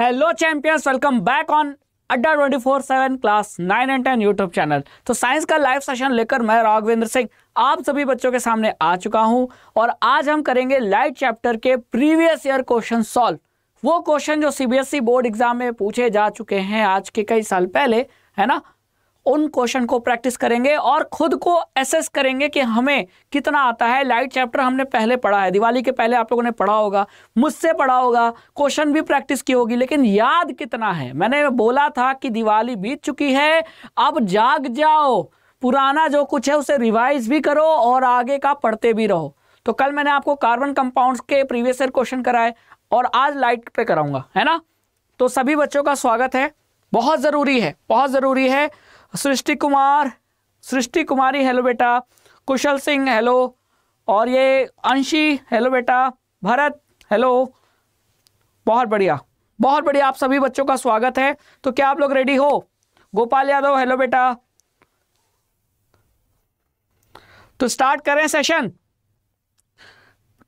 hello champions welcome back on Adda twenty four seven class nine and ten YouTube channel तो science का live session लेकर मैं राघवेंद्र सिंह आप सभी बच्चों के सामने आ चुका हूं और आज हम करेंगे लाइट चैप्टर के प्रीवियस ईयर क्वेश्चन सॉल्व वो क्वेश्चन जो सीबीएसई बोर्ड एग्जाम में पूछे जा चुके हैं आज के कई साल पहले है ना उन क्वेश्चन को प्रैक्टिस करेंगे और खुद को एसेस करेंगे कि हमें कितना आता है लाइट चैप्टर हमने पहले पढ़ा है दिवाली के पहले आप लोगों ने पढ़ा होगा मुझसे पढ़ा होगा क्वेश्चन भी प्रैक्टिस की होगी लेकिन याद कितना है मैंने बोला था कि दिवाली बीत चुकी है अब जाग जाओ पुराना जो कुछ है उसे रिवाइज भी करो और आगे का पढ़ते भी रहो तो कल मैंने आपको कार्बन कंपाउंड के प्रीवियस ईयर क्वेश्चन कराए और आज लाइट पे कराऊंगा है ना तो सभी बच्चों का स्वागत है बहुत ज़रूरी है बहुत ज़रूरी है सृष्टि कुमार सृष्टि कुमारी हेलो बेटा कुशल सिंह हेलो और ये अंशी हेलो बेटा भरत हेलो बहुत बढ़िया बहुत बढ़िया आप सभी बच्चों का स्वागत है तो क्या आप लोग रेडी हो गोपाल यादव हेलो बेटा तो स्टार्ट करें सेशन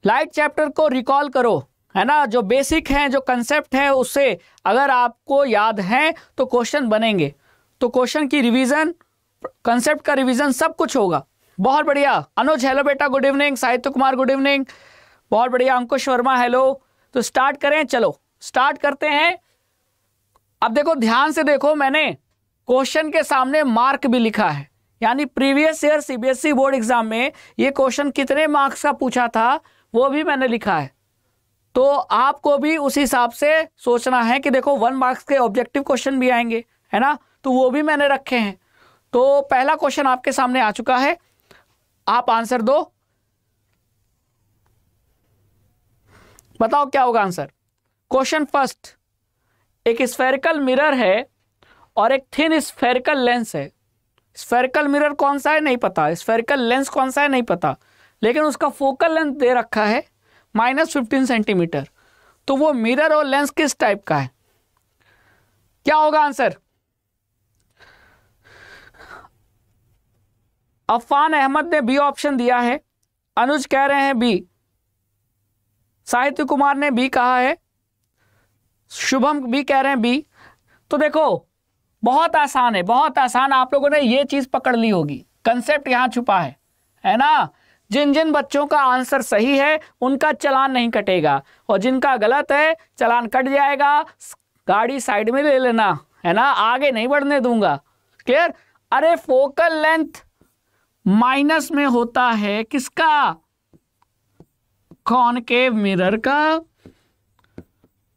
लाइट चैप्टर को रिकॉल करो है ना जो बेसिक है जो कंसेप्ट है उससे अगर आपको याद है तो क्वेश्चन बनेंगे तो क्वेश्चन की रिवीजन कंसेप्ट का रिवीजन सब कुछ होगा बहुत बढ़िया अनुज हेलो बेटा good evening Sahitya Kumar good evening बहुत बढ़िया अंकुश वर्मा हेलो तो स्टार्ट करें चलो स्टार्ट करते हैं अब देखो ध्यान से देखो मैंने क्वेश्चन के सामने मार्क भी लिखा है यानी previous year CBSE board exam में ये क्वेश्चन कितने मार्क्स का पूछा था वो भी मैंने लिखा है तो आपको भी उस हिसाब से सोचना है कि देखो वन मार्क्स के ऑब्जेक्टिव क्वेश्चन भी आएंगे है ना तो वो भी मैंने रखे हैं तो पहला क्वेश्चन आपके सामने आ चुका है आप आंसर दो बताओ क्या होगा आंसर क्वेश्चन फर्स्ट एक स्फेरिकल मिरर है और एक थिन स्फेरिकल लेंस है स्फेरिकल मिरर कौन सा है नहीं पता स्फेरिकल लेंस कौन सा है नहीं पता लेकिन उसका फोकल लेंथ दे रखा है माइनस फिफ्टीन सेंटीमीटर तो वो मिरर और लेंस किस टाइप का है क्या होगा आंसर अफान अहमद ने बी ऑप्शन दिया है अनुज कह रहे हैं बी साहित्य कुमार ने बी कहा है शुभम भी कह रहे हैं बी तो देखो बहुत आसान है बहुत आसान आप लोगों ने यह चीज़ पकड़ ली होगी कंसेप्ट यहाँ छुपा है है ना जिन जिन बच्चों का आंसर सही है उनका चलान नहीं कटेगा और जिनका गलत है चलान कट जाएगा गाड़ी साइड में ले लेना है ना आगे नहीं बढ़ने दूंगा क्लियर अरे फोकल लेंथ माइनस में होता है किसका कॉनकेव मिरर का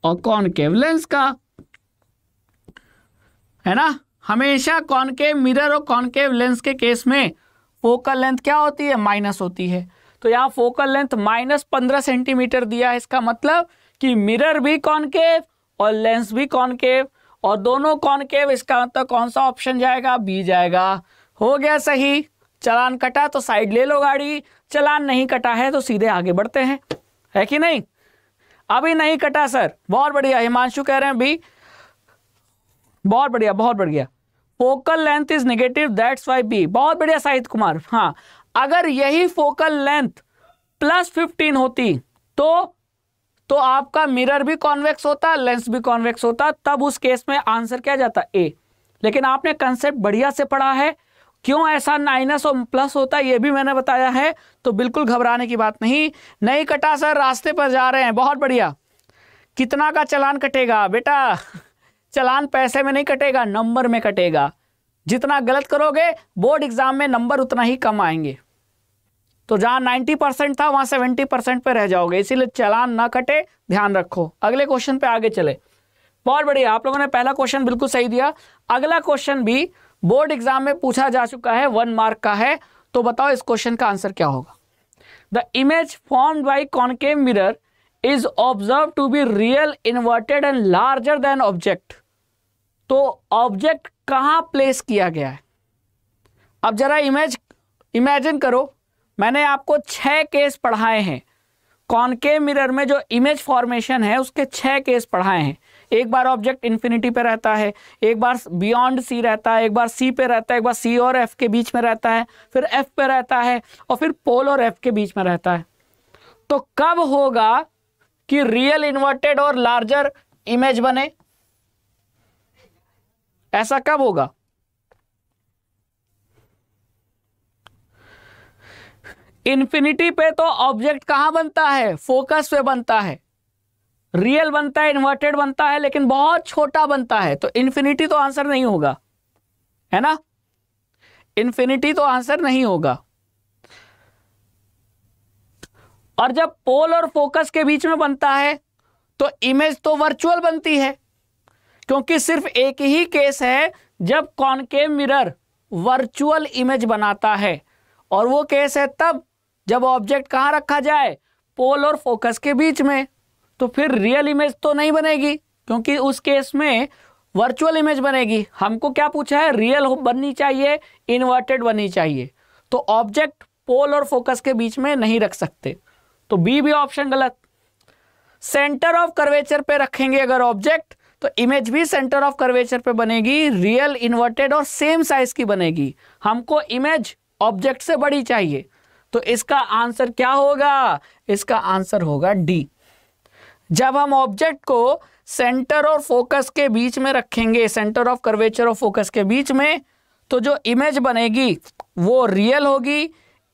और कॉनकेव लेंस का है ना हमेशा कॉनकेव मिरर और कॉनकेव लेंस के केस में फोकल लेंथ क्या होती है माइनस होती है तो यहां फोकल लेंथ माइनस पंद्रह सेंटीमीटर दिया है इसका मतलब कि मिरर भी कॉनकेव और लेंस भी कॉनकेव और दोनों कॉनकेव इसका मतलब कौन सा ऑप्शन जाएगा बी जाएगा हो गया सही चलान कटा तो साइड ले लो गाड़ी चलान नहीं कटा है तो सीधे आगे बढ़ते हैं है कि नहीं अभी नहीं कटा सर बहुत बढ़िया हिमांशु कह रहे हैं अभी बहुत बढ़िया बहुत बढ़िया focal length is negative that's why B बहुत बढ़िया साहित कुमार हाँ अगर यही फोकल लेंथ प्लस फिफ्टीन होती तो तो आपका मिरर भी कॉन्वेक्स होता लेंस भी कॉन्वेक्स होता तब उस केस में आंसर क्या जाता ए लेकिन आपने कंसेप्ट बढ़िया से पढ़ा है क्यों ऐसा माइनस और प्लस होता है ये भी मैंने बताया है तो बिल्कुल घबराने की बात नहीं नहीं कटा सर रास्ते पर जा रहे हैं बहुत बढ़िया कितना का चलान कटेगा बेटा चलान पैसे में नहीं कटेगा नंबर में कटेगा जितना गलत करोगे बोर्ड एग्जाम में नंबर उतना ही कम आएंगे तो जहाँ 90 परसेंट था वहाँ 70 परसेंट पर रह जाओगे इसीलिए चलान ना कटे ध्यान रखो अगले क्वेश्चन पे आगे चले बहुत बढ़िया आप लोगों ने पहला क्वेश्चन बिल्कुल सही दिया अगला क्वेश्चन भी बोर्ड एग्जाम में पूछा जा चुका है वन मार्क का है तो बताओ इस क्वेश्चन का आंसर क्या होगा the image form by concave mirror is observe to be real inverted and larger than object तो ऑब्जेक्ट कहां प्लेस किया गया है अब जरा इमेज इमेजिन करो मैंने आपको छह केस पढ़ाए हैं कॉनकेव मिरर में जो इमेज फॉर्मेशन है उसके छह केस पढ़ाए हैं एक बार ऑब्जेक्ट इन्फिनिटी पे रहता है एक बार बियॉन्ड सी रहता है एक बार सी पे रहता है एक बार सी और एफ के बीच में रहता है फिर एफ पे रहता है और फिर पोल और एफ के बीच में रहता है तो कब होगा कि रियल इन्वर्टेड और लार्जर इमेज बने ऐसा कब होगा इन्फिनिटी पे तो ऑब्जेक्ट कहां बनता है फोकस पे बनता है रियल बनता है इन्वर्टेड बनता है लेकिन बहुत छोटा बनता है तो इन्फिनिटी तो आंसर नहीं होगा है ना इन्फिनिटी तो आंसर नहीं होगा और जब पोल और फोकस के बीच में बनता है तो इमेज तो वर्चुअल बनती है क्योंकि सिर्फ एक ही केस है जब कॉनके मिरर वर्चुअल इमेज बनाता है और वो केस है तब जब ऑब्जेक्ट कहां रखा जाए पोल और फोकस के बीच में तो फिर रियल इमेज तो नहीं बनेगी क्योंकि उस केस में वर्चुअल इमेज बनेगी हमको क्या पूछा है रियल बननी चाहिए इन्वर्टेड बननी चाहिए तो ऑब्जेक्ट पोल और फोकस के बीच में नहीं रख सकते तो बी भी ऑप्शन गलत सेंटर ऑफ कर्वेचर पे रखेंगे अगर ऑब्जेक्ट तो इमेज भी सेंटर ऑफ कर्वेचर पे बनेगी रियल इन्वर्टेड और सेम साइज की बनेगी हमको इमेज ऑब्जेक्ट से बड़ी चाहिए तो इसका आंसर क्या होगा इसका आंसर होगा डी जब हम ऑब्जेक्ट को सेंटर और फोकस के बीच में रखेंगे सेंटर ऑफ कर्वेचर और फोकस के बीच में तो जो इमेज बनेगी वो रियल होगी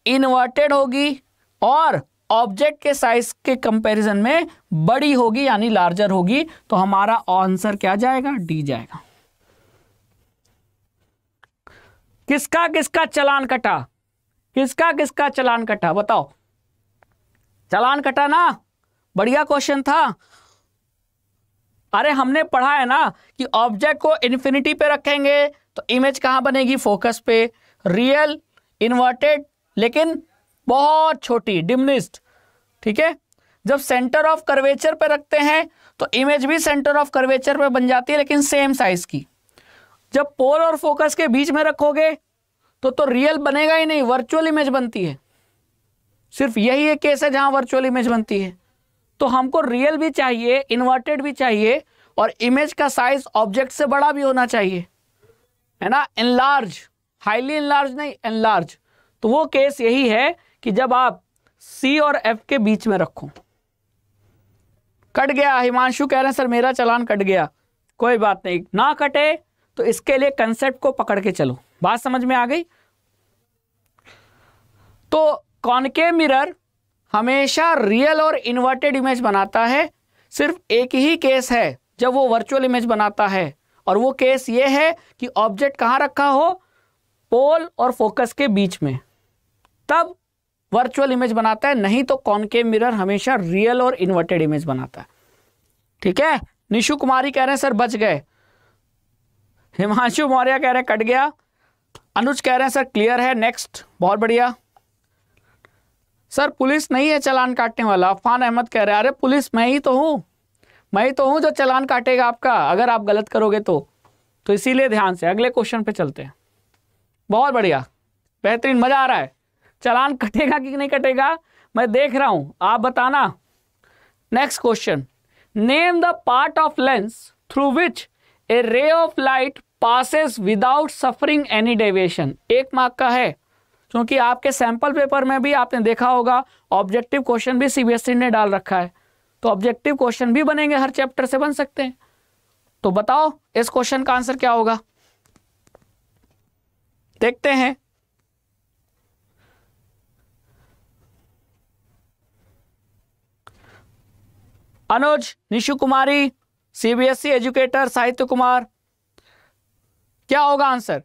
इन्वर्टेड होगी और ऑब्जेक्ट के साइज के कंपैरिजन में बड़ी होगी यानी लार्जर होगी तो हमारा आंसर क्या जाएगा डी जाएगा किसका किसका चलान कटा किसका किसका चलान कटा बताओ चलान कटा ना बढ़िया क्वेश्चन था अरे हमने पढ़ा है ना कि ऑब्जेक्ट को इन्फिनिटी पे रखेंगे तो इमेज कहाँ बनेगी फोकस पे रियल इन्वर्टेड लेकिन बहुत छोटी डिमनिस्ट ठीक है जब सेंटर ऑफ कर्वेचर पे रखते हैं तो इमेज भी सेंटर ऑफ कर्वेचर पे बन जाती है लेकिन सेम साइज की जब पोल और फोकस के बीच में रखोगे तो तो रियल बनेगा ही नहीं वर्चुअल इमेज बनती है सिर्फ यही एक केस है जहां वर्चुअल इमेज बनती है तो हमको रियल भी चाहिए इन्वर्टेड भी चाहिए और इमेज का साइज ऑब्जेक्ट से बड़ा भी होना चाहिए है ना एनलार्ज हाईली एनलार्ज नहीं एनलार्ज तो वो केस यही है कि जब आप सी और एफ के बीच में रखो कट गया हिमांशु कह रहे हैं सर मेरा चलान कट गया कोई बात नहीं ना कटे तो इसके लिए कंसेप्ट को पकड़ के चलो बात समझ में आ गई तो कॉनके मिरर हमेशा रियल और इन्वर्टेड इमेज बनाता है सिर्फ एक ही केस है जब वो वर्चुअल इमेज बनाता है और वो केस ये है कि ऑब्जेक्ट कहाँ रखा हो पोल और फोकस के बीच में तब वर्चुअल इमेज बनाता है नहीं तो कॉनकेव मिरर हमेशा रियल और इन्वर्टेड इमेज बनाता है ठीक है निशु कुमारी कह रहे हैं सर बच गए हिमांशु मौर्य कह रहे हैं कट गया अनुज कह रहे हैं सर क्लियर है नेक्स्ट बहुत बढ़िया सर पुलिस नहीं है चलान काटने वाला अफान अहमद कह रहे हैं अरे पुलिस मैं ही तो हूँ मैं ही तो हूँ जो चलान काटेगा आपका अगर आप गलत करोगे तो तो इसीलिए ध्यान से अगले क्वेश्चन पे चलते हैं बहुत बढ़िया बेहतरीन मज़ा आ रहा है चलान कटेगा कि नहीं कटेगा मैं देख रहा हूँ आप बताना next question name the part of lens through which a ray of light passes without suffering any deviation एक मार्क का है क्योंकि आपके सैंपल पेपर में भी आपने देखा होगा ऑब्जेक्टिव क्वेश्चन भी सीबीएसई e ने डाल रखा है तो ऑब्जेक्टिव क्वेश्चन भी बनेंगे हर चैप्टर से बन सकते हैं तो बताओ इस क्वेश्चन का आंसर क्या होगा देखते हैं Anuj Nishu Kumari CBSE educator e Sahitya Kumar क्या होगा आंसर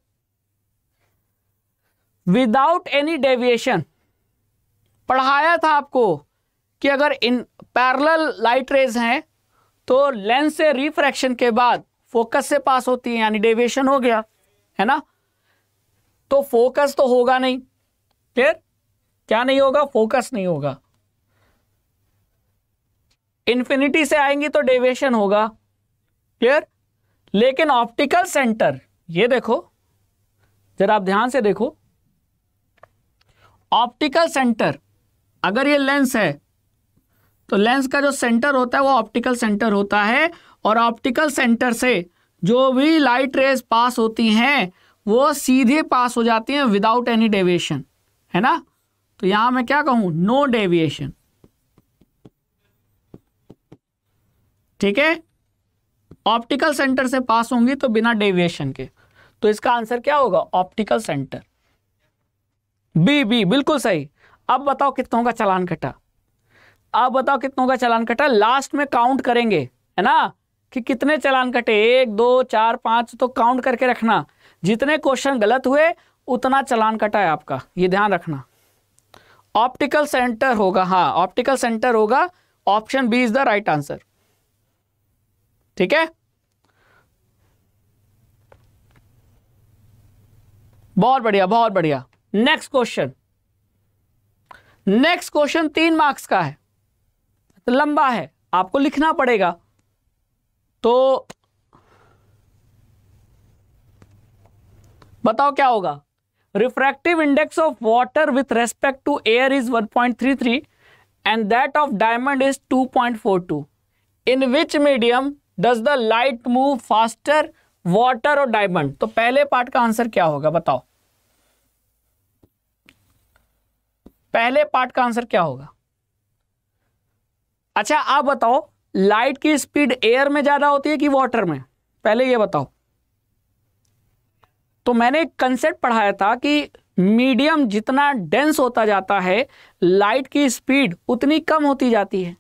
विदाउट एनी डेविएशन पढ़ाया था आपको कि अगर इन पैरल लाइट रेज हैं तो लेंस से रिफ्रैक्शन के बाद फोकस से पास होती है यानी डेविएशन हो गया है ना तो फोकस तो होगा नहीं क्लियर क्या नहीं होगा फोकस नहीं होगा इन्फिनिटी से आएंगी तो डेविएशन होगा क्लियर लेकिन ऑप्टिकल सेंटर ये देखो जरा आप ध्यान से देखो ऑप्टिकल सेंटर अगर ये लेंस है तो लेंस का जो सेंटर होता है वो ऑप्टिकल सेंटर होता है और ऑप्टिकल सेंटर से जो भी लाइट रेज पास होती हैं वो सीधे पास हो जाती हैं विदाउट एनी डेविएशन है ना तो यहां मैं क्या कहूं नो डेविएशन ठीक है ऑप्टिकल सेंटर से पास होंगी तो बिना डेविएशन के तो इसका आंसर क्या होगा ऑप्टिकल सेंटर बी बी बिल्कुल सही अब बताओ कितनों का चलान कटा अब बताओ कितनों का चलान कटा लास्ट में काउंट करेंगे है ना कि कितने चलान कटे एक दो चार पांच तो काउंट करके रखना जितने क्वेश्चन गलत हुए उतना चलान कटा है आपका ये ध्यान रखना ऑप्टिकल सेंटर होगा हाँ ऑप्टिकल सेंटर होगा option B is the right answer ठीक है बहुत बढ़िया बहुत बढ़िया नेक्स्ट क्वेश्चन नेक्स्ट क्वेश्चन तीन मार्क्स का है तो लंबा है आपको लिखना पड़ेगा तो बताओ क्या होगा refractive index of water with respect to air is 1.33 and that of diamond is 2.42 in which medium does the light move faster water और डायमंड तो पहले पार्ट का आंसर क्या होगा बताओ पहले पार्ट का आंसर क्या होगा अच्छा आप बताओ लाइट की स्पीड एयर में ज्यादा होती है कि वाटर में पहले ये बताओ तो मैंने एक कंसेप्ट पढ़ाया था कि मीडियम जितना डेंस होता जाता है लाइट की स्पीड उतनी कम होती जाती है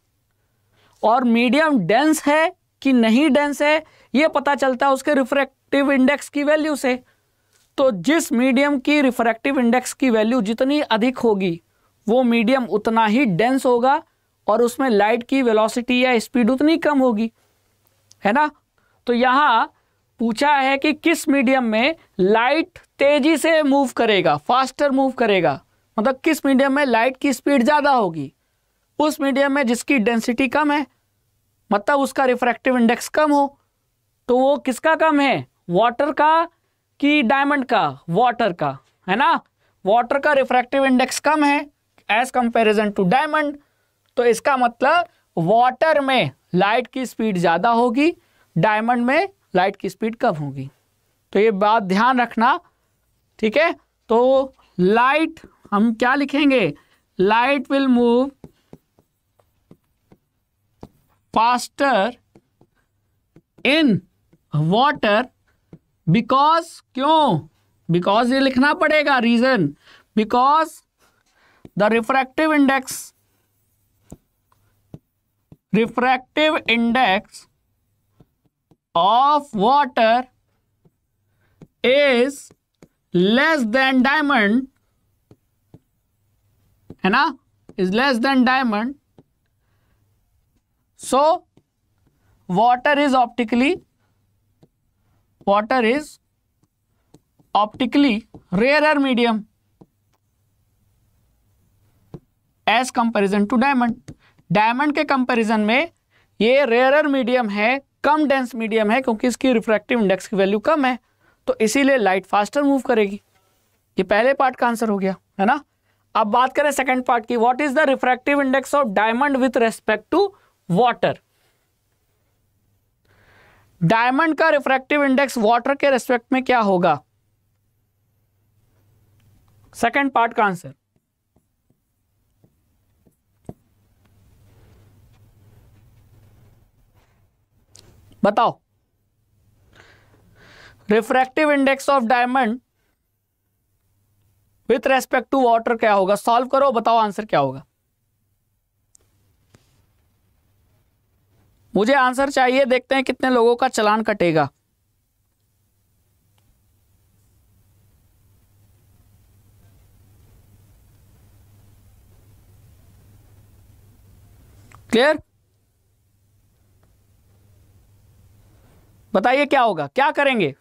और मीडियम डेंस है कि नहीं डेंस है यह पता चलता है उसके रिफ्रैक्टिव इंडेक्स की वैल्यू से तो जिस मीडियम की रिफ्रैक्टिव इंडेक्स की वैल्यू जितनी अधिक होगी वो मीडियम उतना ही डेंस होगा और उसमें लाइट की वेलोसिटी या स्पीड उतनी कम होगी है ना तो यहाँ पूछा है कि किस मीडियम में लाइट तेजी से मूव करेगा फास्टर मूव करेगा मतलब किस मीडियम में लाइट की स्पीड ज़्यादा होगी उस मीडियम में जिसकी डेंसिटी कम है मतलब उसका रिफ्रैक्टिव इंडेक्स कम हो तो वो किसका कम है वाटर का कि डायमंड का वाटर का है ना वाटर का रिफ्रैक्टिव इंडेक्स कम है एज कंपेरिजन टू डायमंड तो इसका मतलब वाटर में लाइट की स्पीड ज़्यादा होगी डायमंड में लाइट की स्पीड कम होगी तो ये बात ध्यान रखना ठीक है तो लाइट हम क्या लिखेंगे light will move faster in water because क्यों बिकॉज ये लिखना पड़ेगा reason because the refractive index refractive index of water is less than diamond है ना is less than diamond so water is optically water is optically rarer medium as comparison to diamond diamond के comparison में ये rarer medium है कम dense medium है क्योंकि इसकी refractive index की वैल्यू कम है तो इसीलिए लाइट फास्टर मूव करेगी ये पहले पार्ट का आंसर हो गया है ना अब बात करें सेकंड पार्ट की what is the refractive index of diamond with respect to water diamond का रिफ्रैक्टिव इंडेक्स वाटर के रेस्पेक्ट में क्या होगा सेकंड पार्ट का आंसर बताओ refractive index of diamond with respect to water क्या होगा सॉल्व करो बताओ आंसर क्या होगा मुझे आंसर चाहिए देखते हैं कितने लोगों का चलान कटेगा क्लियर बताइए क्या होगा क्या करेंगे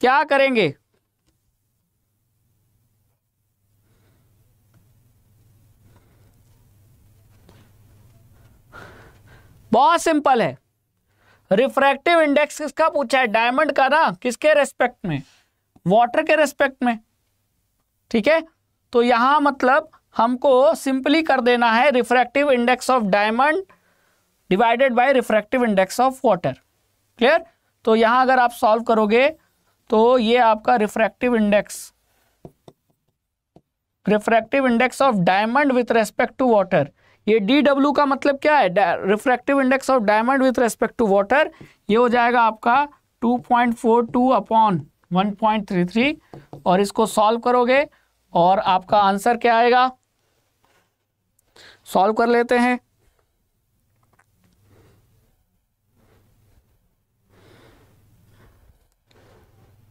क्या करेंगे बहुत सिंपल है रिफ्रैक्टिव इंडेक्स किसका पूछा है डायमंड का ना किसके रेस्पेक्ट में वाटर के रेस्पेक्ट में ठीक है तो यहां मतलब हमको सिंपली कर देना है refractive index of diamond divided by refractive index of water clear तो यहां अगर आप सॉल्व करोगे तो ये आपका refractive index refractive index of diamond with respect to water ये डी डब्ल्यू का मतलब क्या है refractive index of diamond with respect to water ये हो जाएगा आपका 2.42 अपॉन 1.33 और इसको सॉल्व करोगे और आपका आंसर क्या आएगा सॉल्व कर लेते हैं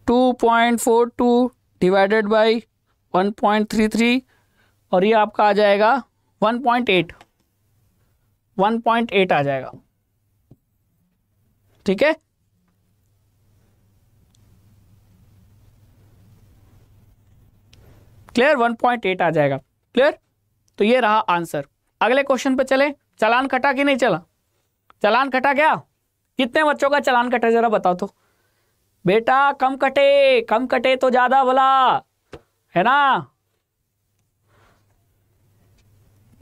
two point four two divided by one point three three और ये आपका आ जाएगा one point eight one point eight आ जाएगा ठीक है क्लियर वन पॉइंट एट आ जाएगा क्लियर तो ये रहा आंसर अगले क्वेश्चन पे चले चलान कटा कि नहीं चला चलान कटा क्या कितने बच्चों का चलान कटा जरा बताओ तो बेटा कम कटे कम कटे तो ज़्यादा भला है ना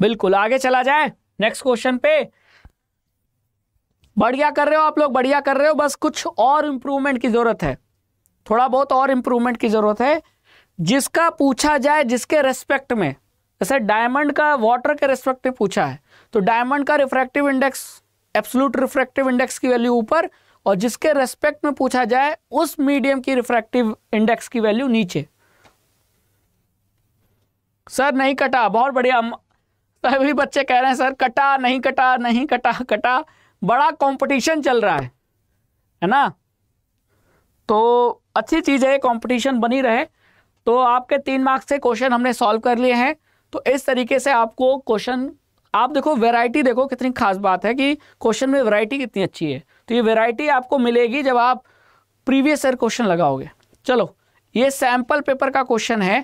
बिल्कुल आगे चला जाए नेक्स्ट क्वेश्चन पे बढ़िया कर रहे हो आप लोग बढ़िया कर रहे हो बस कुछ और इंप्रूवमेंट की ज़रूरत है थोड़ा बहुत और इंप्रूवमेंट की ज़रूरत है जिसका पूछा जाए जिसके रेस्पेक्ट में जैसे डायमंड का वाटर के रेस्पेक्ट में पूछा है तो डायमंड का refractive index absolute refractive index की वैल्यू ऊपर और जिसके रेस्पेक्ट में पूछा जाए उस मीडियम की रिफ्रैक्टिव इंडेक्स की वैल्यू नीचे सर नहीं कटा बहुत बढ़िया सभी बच्चे कह रहे हैं सर कटा नहीं कटा नहीं कटा कटा बड़ा कंपटीशन चल रहा है है ना तो अच्छी चीज़ है कंपटीशन बनी रहे तो आपके तीन मार्क्स से क्वेश्चन हमने सॉल्व कर लिए हैं तो इस तरीके से आपको क्वेश्चन आप देखो वैरायटी देखो कितनी खास बात है कि क्वेश्चन में वैरायटी कितनी अच्छी है तो ये वेराइटी आपको मिलेगी जब आप प्रीवियस ईयर क्वेश्चन लगाओगे चलो ये सैंपल पेपर का क्वेश्चन है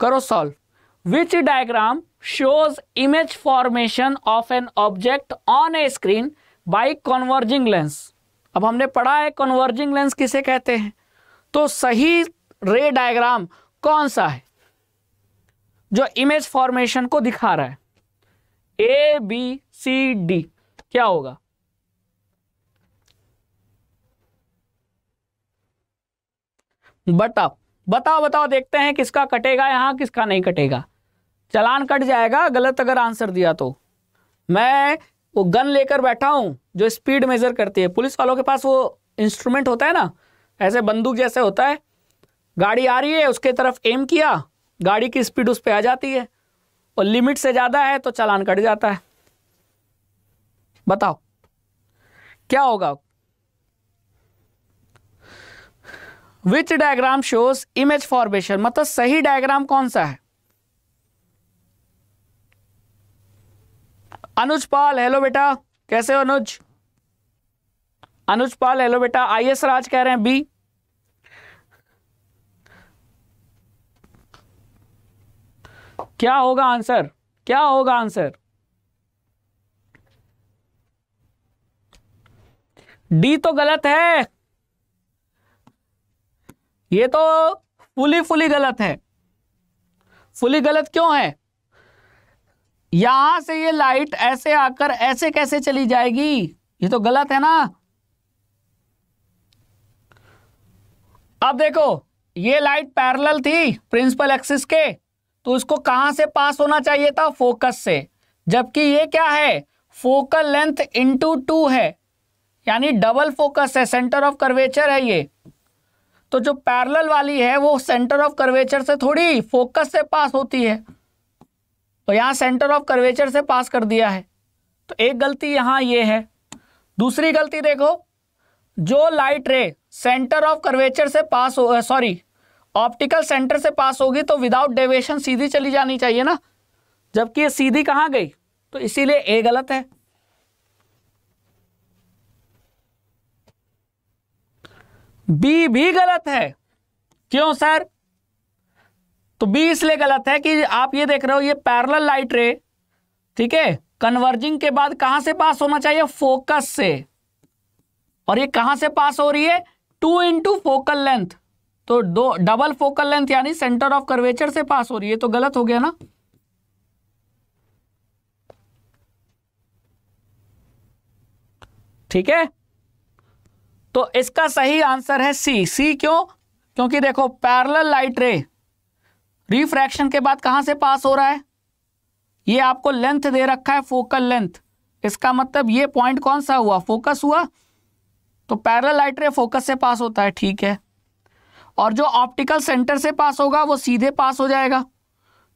करो solve which diagram shows image formation of an object on a screen by converging lens अब हमने पढ़ा है कॉन्वर्जिंग लेंस किसे कहते हैं तो सही रे डायग्राम कौन सा है जो इमेज फॉर्मेशन को दिखा रहा है ए बी सी डी क्या होगा बताओ बताओ बताओ देखते हैं किसका कटेगा यहाँ किसका नहीं कटेगा चलान कट जाएगा गलत अगर आंसर दिया तो मैं वो गन लेकर बैठा हूँ जो स्पीड मेजर करती है पुलिस वालों के पास वो इंस्ट्रूमेंट होता है ना ऐसे बंदूक जैसे होता है गाड़ी आ रही है उसके तरफ एम किया गाड़ी की स्पीड उस पर आ जाती है और लिमिट से ज़्यादा है तो चलान कट जाता है बताओ क्या होगा which diagram shows image formation मतलब सही डायग्राम कौन सा है अनुज पाल हेलो बेटा कैसे हो अनुज अनुज पाल हेलो बेटा आई एस राज कह रहे हैं बी क्या होगा आंसर क्या होगा आंसर डी तो गलत है ये तो फुली फुली गलत है फुली गलत क्यों है यहां से ये लाइट ऐसे आकर ऐसे कैसे चली जाएगी ये तो गलत है ना अब देखो ये लाइट पैरेलल थी प्रिंसिपल एक्सिस के तो इसको कहां से पास होना चाहिए था फोकस से जबकि ये क्या है फोकल लेंथ इंटू टू है यानी डबल फोकस है सेंटर ऑफ कर्वेचर है ये तो जो पैरेलल वाली है वो सेंटर ऑफ कर्वेचर से थोड़ी फोकस से पास होती है तो यहां सेंटर ऑफ कर्वेचर से पास कर दिया है तो एक गलती यहां ये है दूसरी गलती देखो जो लाइट रे सेंटर ऑफ कर्वेचर से पास हो सॉरी ऑप्टिकल सेंटर से पास होगी तो विदाउट डेवेशन सीधी चली जानी चाहिए ना जबकि ये सीधी कहाँ गई तो इसीलिए ए गलत है बी भी गलत है क्यों सर तो बी इसलिए गलत है कि आप ये देख रहे हो ये पैरल लाइट रे ठीक है कन्वर्जिंग के बाद कहां से पास होना चाहिए फोकस से और ये कहां से पास हो रही है टू इंटू फोकल लेंथ तो दो डबल फोकल लेंथ यानी सेंटर ऑफ कर्वेचर से पास हो रही है तो गलत हो गया ना ठीक है तो इसका सही आंसर है सी सी क्यों क्योंकि देखो पैरल लाइट रे रिफ्रैक्शन के बाद कहाँ से पास हो रहा है ये आपको लेंथ दे रखा है फोकल लेंथ इसका मतलब ये पॉइंट कौन सा हुआ फोकस हुआ तो पैरल लाइट रे फोकस से पास होता है ठीक है और जो ऑप्टिकल सेंटर से पास होगा वो सीधे पास हो जाएगा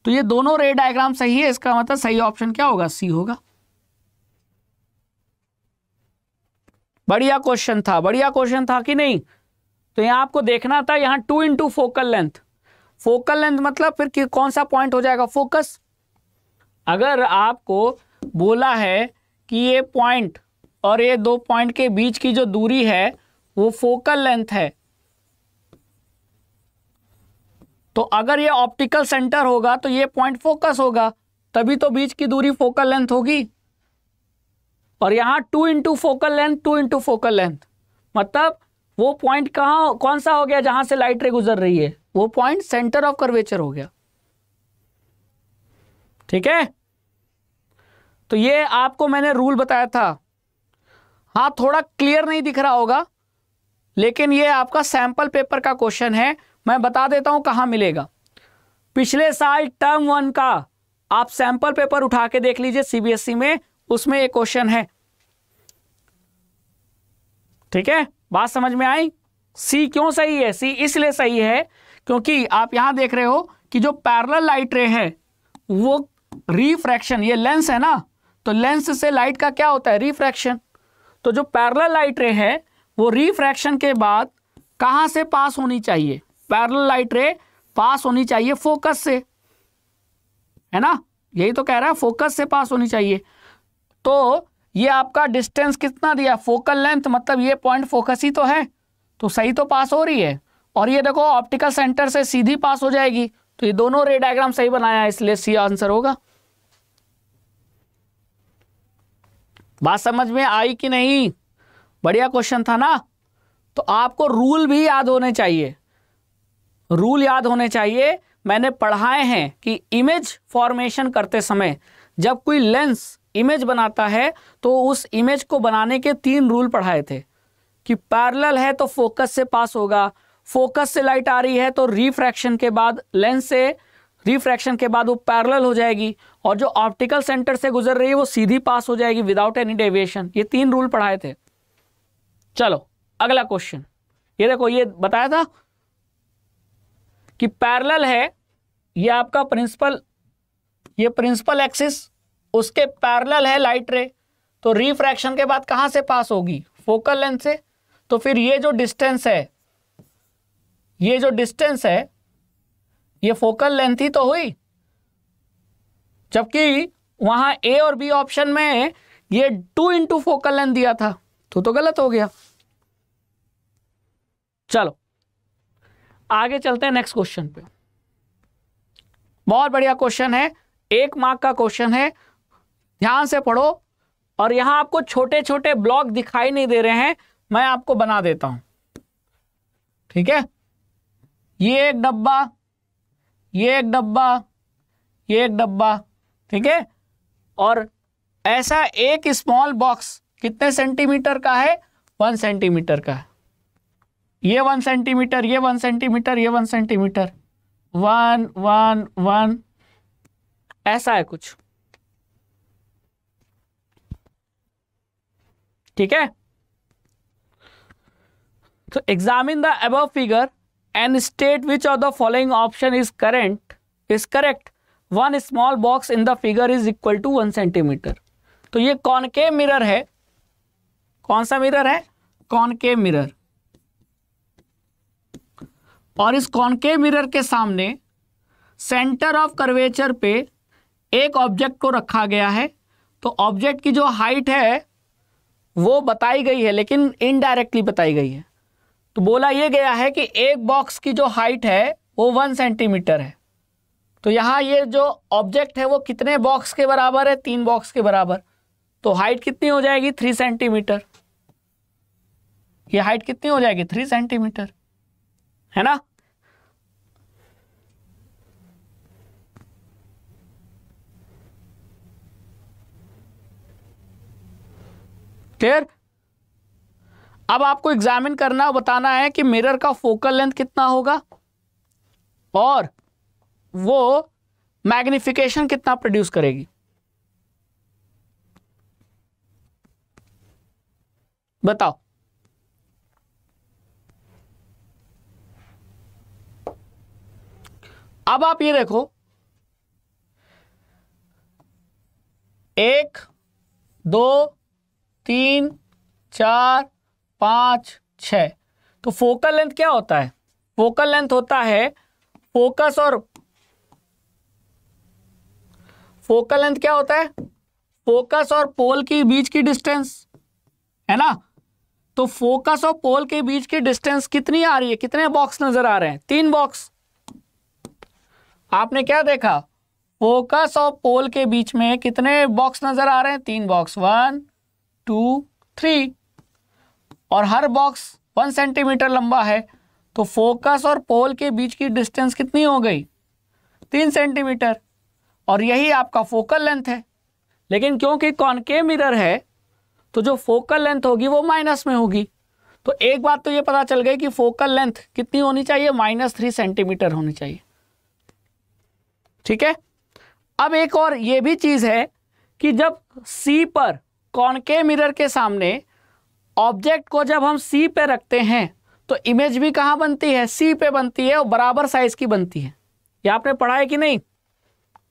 तो ये दोनों रे डायग्राम सही है इसका मतलब सही ऑप्शन क्या होगा सी होगा बढ़िया क्वेश्चन था बढ़िया क्वेश्चन था कि नहीं तो यहां आपको देखना था यहाँ two into focal length focal length मतलब फिर कौन सा पॉइंट हो जाएगा फोकस अगर आपको बोला है कि ये पॉइंट और ये दो पॉइंट के बीच की जो दूरी है वो फोकल लेंथ है तो अगर ये ऑप्टिकल सेंटर होगा तो ये पॉइंट फोकस होगा तभी तो बीच की दूरी फोकल लेंथ होगी और यहाँ two into focal length two into focal length मतलब वो पॉइंट कहाँ कौन सा हो गया जहाँ से लाइट रे गुजर रही है वो पॉइंट सेंटर ऑफ कर्वेचर हो गया ठीक है तो ये आपको मैंने रूल बताया था हाँ थोड़ा क्लियर नहीं दिख रहा होगा लेकिन ये आपका सैंपल पेपर का क्वेश्चन है मैं बता देता हूं कहां मिलेगा पिछले साल टर्म वन का आप सैंपल पेपर उठा के देख लीजिए सीबीएसई e में उसमें एक क्वेश्चन है ठीक है बात समझ में आई सी क्यों सही है सी इसलिए सही है क्योंकि आप यहां देख रहे हो कि जो पैरल लाइट रे है वो रिफ्रैक्शन ये लेंस है ना तो लेंस से लाइट का क्या होता है रिफ्रैक्शन तो जो पैरल लाइट रे है वो रिफ्रैक्शन के बाद कहां से पास होनी चाहिए पैरल लाइट रे पास होनी चाहिए फोकस से है ना यही तो कह रहा है फोकस से पास होनी चाहिए तो ये आपका डिस्टेंस कितना दिया फोकल लेंथ मतलब ये पॉइंट फोकस ही तो है तो सही तो पास हो रही है और ये देखो ऑप्टिकल सेंटर से सीधी पास हो जाएगी तो ये दोनों रे डायग्राम सही बनाया है इसलिए सी आंसर होगा बात समझ में आई कि नहीं बढ़िया क्वेश्चन था ना तो आपको रूल भी याद होने चाहिए रूल याद होने चाहिए मैंने पढ़ाए हैं कि इमेज फॉर्मेशन करते समय जब कोई लेंस इमेज बनाता है तो उस इमेज को बनाने के तीन रूल पढ़ाए थे कि पैरल है तो फोकस से पास होगा फोकस से लाइट आ रही है तो रिफ्रैक्शन के बाद लेंस से रिफ्रैक्शन के बाद वो पैरल हो जाएगी और जो ऑप्टिकल सेंटर से गुजर रही है वो सीधी पास हो जाएगी विदाउट एनी डेविएशन ये तीन रूल पढ़ाए थे चलो अगला क्वेश्चन ये देखो ये बताया था कि पैरल है ये आपका प्रिंसिपल ये प्रिंसिपल एक्सिस उसके पैरल है लाइट रे तो रिफ्रैक्शन के बाद कहां से पास होगी फोकल लेंथ से तो फिर ये जो डिस्टेंस है ये जो डिस्टेंस है ये फोकल लेंथ ही तो हुई जबकि वहां ए और बी ऑप्शन में ये टू इंटू फोकल लेंथ दिया था तो तो गलत हो गया चलो आगे चलते हैं नेक्स्ट क्वेश्चन पे बहुत बढ़िया क्वेश्चन है एक मार्क का क्वेश्चन है ध्यान से पढ़ो और यहां आपको छोटे छोटे ब्लॉक दिखाई नहीं दे रहे हैं मैं आपको बना देता हूं ठीक है ये एक डब्बा ये एक डब्बा ये एक डब्बा ठीक है और ऐसा एक स्मॉल बॉक्स कितने सेंटीमीटर का है वन सेंटीमीटर का है ये वन सेंटीमीटर ये वन सेंटीमीटर ये one centimetre one one one ऐसा है कुछ ठीक है तो एग्जामिन द अब figure and state which of the following option is current is correct one small box in the figure is equal to one centimetre तो ये कॉनके मिरर है कौन सा मिरर है कॉनके मिरर और इस कॉनके मिरर के सामने सेंटर ऑफ कर्वेचर पे एक ऑब्जेक्ट को रखा गया है तो ऑब्जेक्ट की जो हाइट है वो बताई गई है लेकिन इनडायरेक्टली बताई गई है तो बोला ये गया है कि एक बॉक्स की जो हाइट है वो वन सेंटीमीटर है तो यहाँ ये जो ऑब्जेक्ट है वो कितने बॉक्स के बराबर है तीन बॉक्स के बराबर तो हाइट कितनी हो जाएगी थ्री सेंटीमीटर ये हाइट कितनी हो जाएगी थ्री सेंटीमीटर है ना क्लियर अब आपको एग्जामिन करना बताना है कि मिरर का फोकल लेंथ कितना होगा और वो मैग्निफिकेशन कितना प्रोड्यूस करेगी बताओ अब आप ये देखो एक दो तीन चार पाँच छ तो फोकल लेंथ क्या होता है फोकल लेंथ होता है फोकस और फोकल लेंथ क्या होता है फोकस और पोल के बीच की डिस्टेंस है ना तो फोकस और पोल के बीच की डिस्टेंस कितनी आ रही है कितने बॉक्स नजर आ रहे हैं तीन बॉक्स आपने क्या देखा फोकस और पोल के बीच में कितने बॉक्स नजर आ रहे हैं तीन बॉक्स वन टू थ्री और हर बॉक्स वन सेंटीमीटर लंबा है तो फोकस और पोल के बीच की डिस्टेंस कितनी हो गई तीन सेंटीमीटर और यही आपका फोकल लेंथ है लेकिन क्योंकि कॉनकेव मिरर है तो जो फोकल लेंथ होगी वो माइनस में होगी तो एक बात तो ये पता चल गई कि फोकल लेंथ कितनी होनी चाहिए माइनस थ्री सेंटीमीटर होनी चाहिए ठीक है अब एक और ये भी चीज़ है कि जब सी पर कॉनके मिरर के सामने ऑब्जेक्ट को जब हम सी पे रखते हैं तो इमेज भी कहाँ बनती है सी पे बनती है और बराबर साइज की बनती है ये आपने पढ़ा है कि नहीं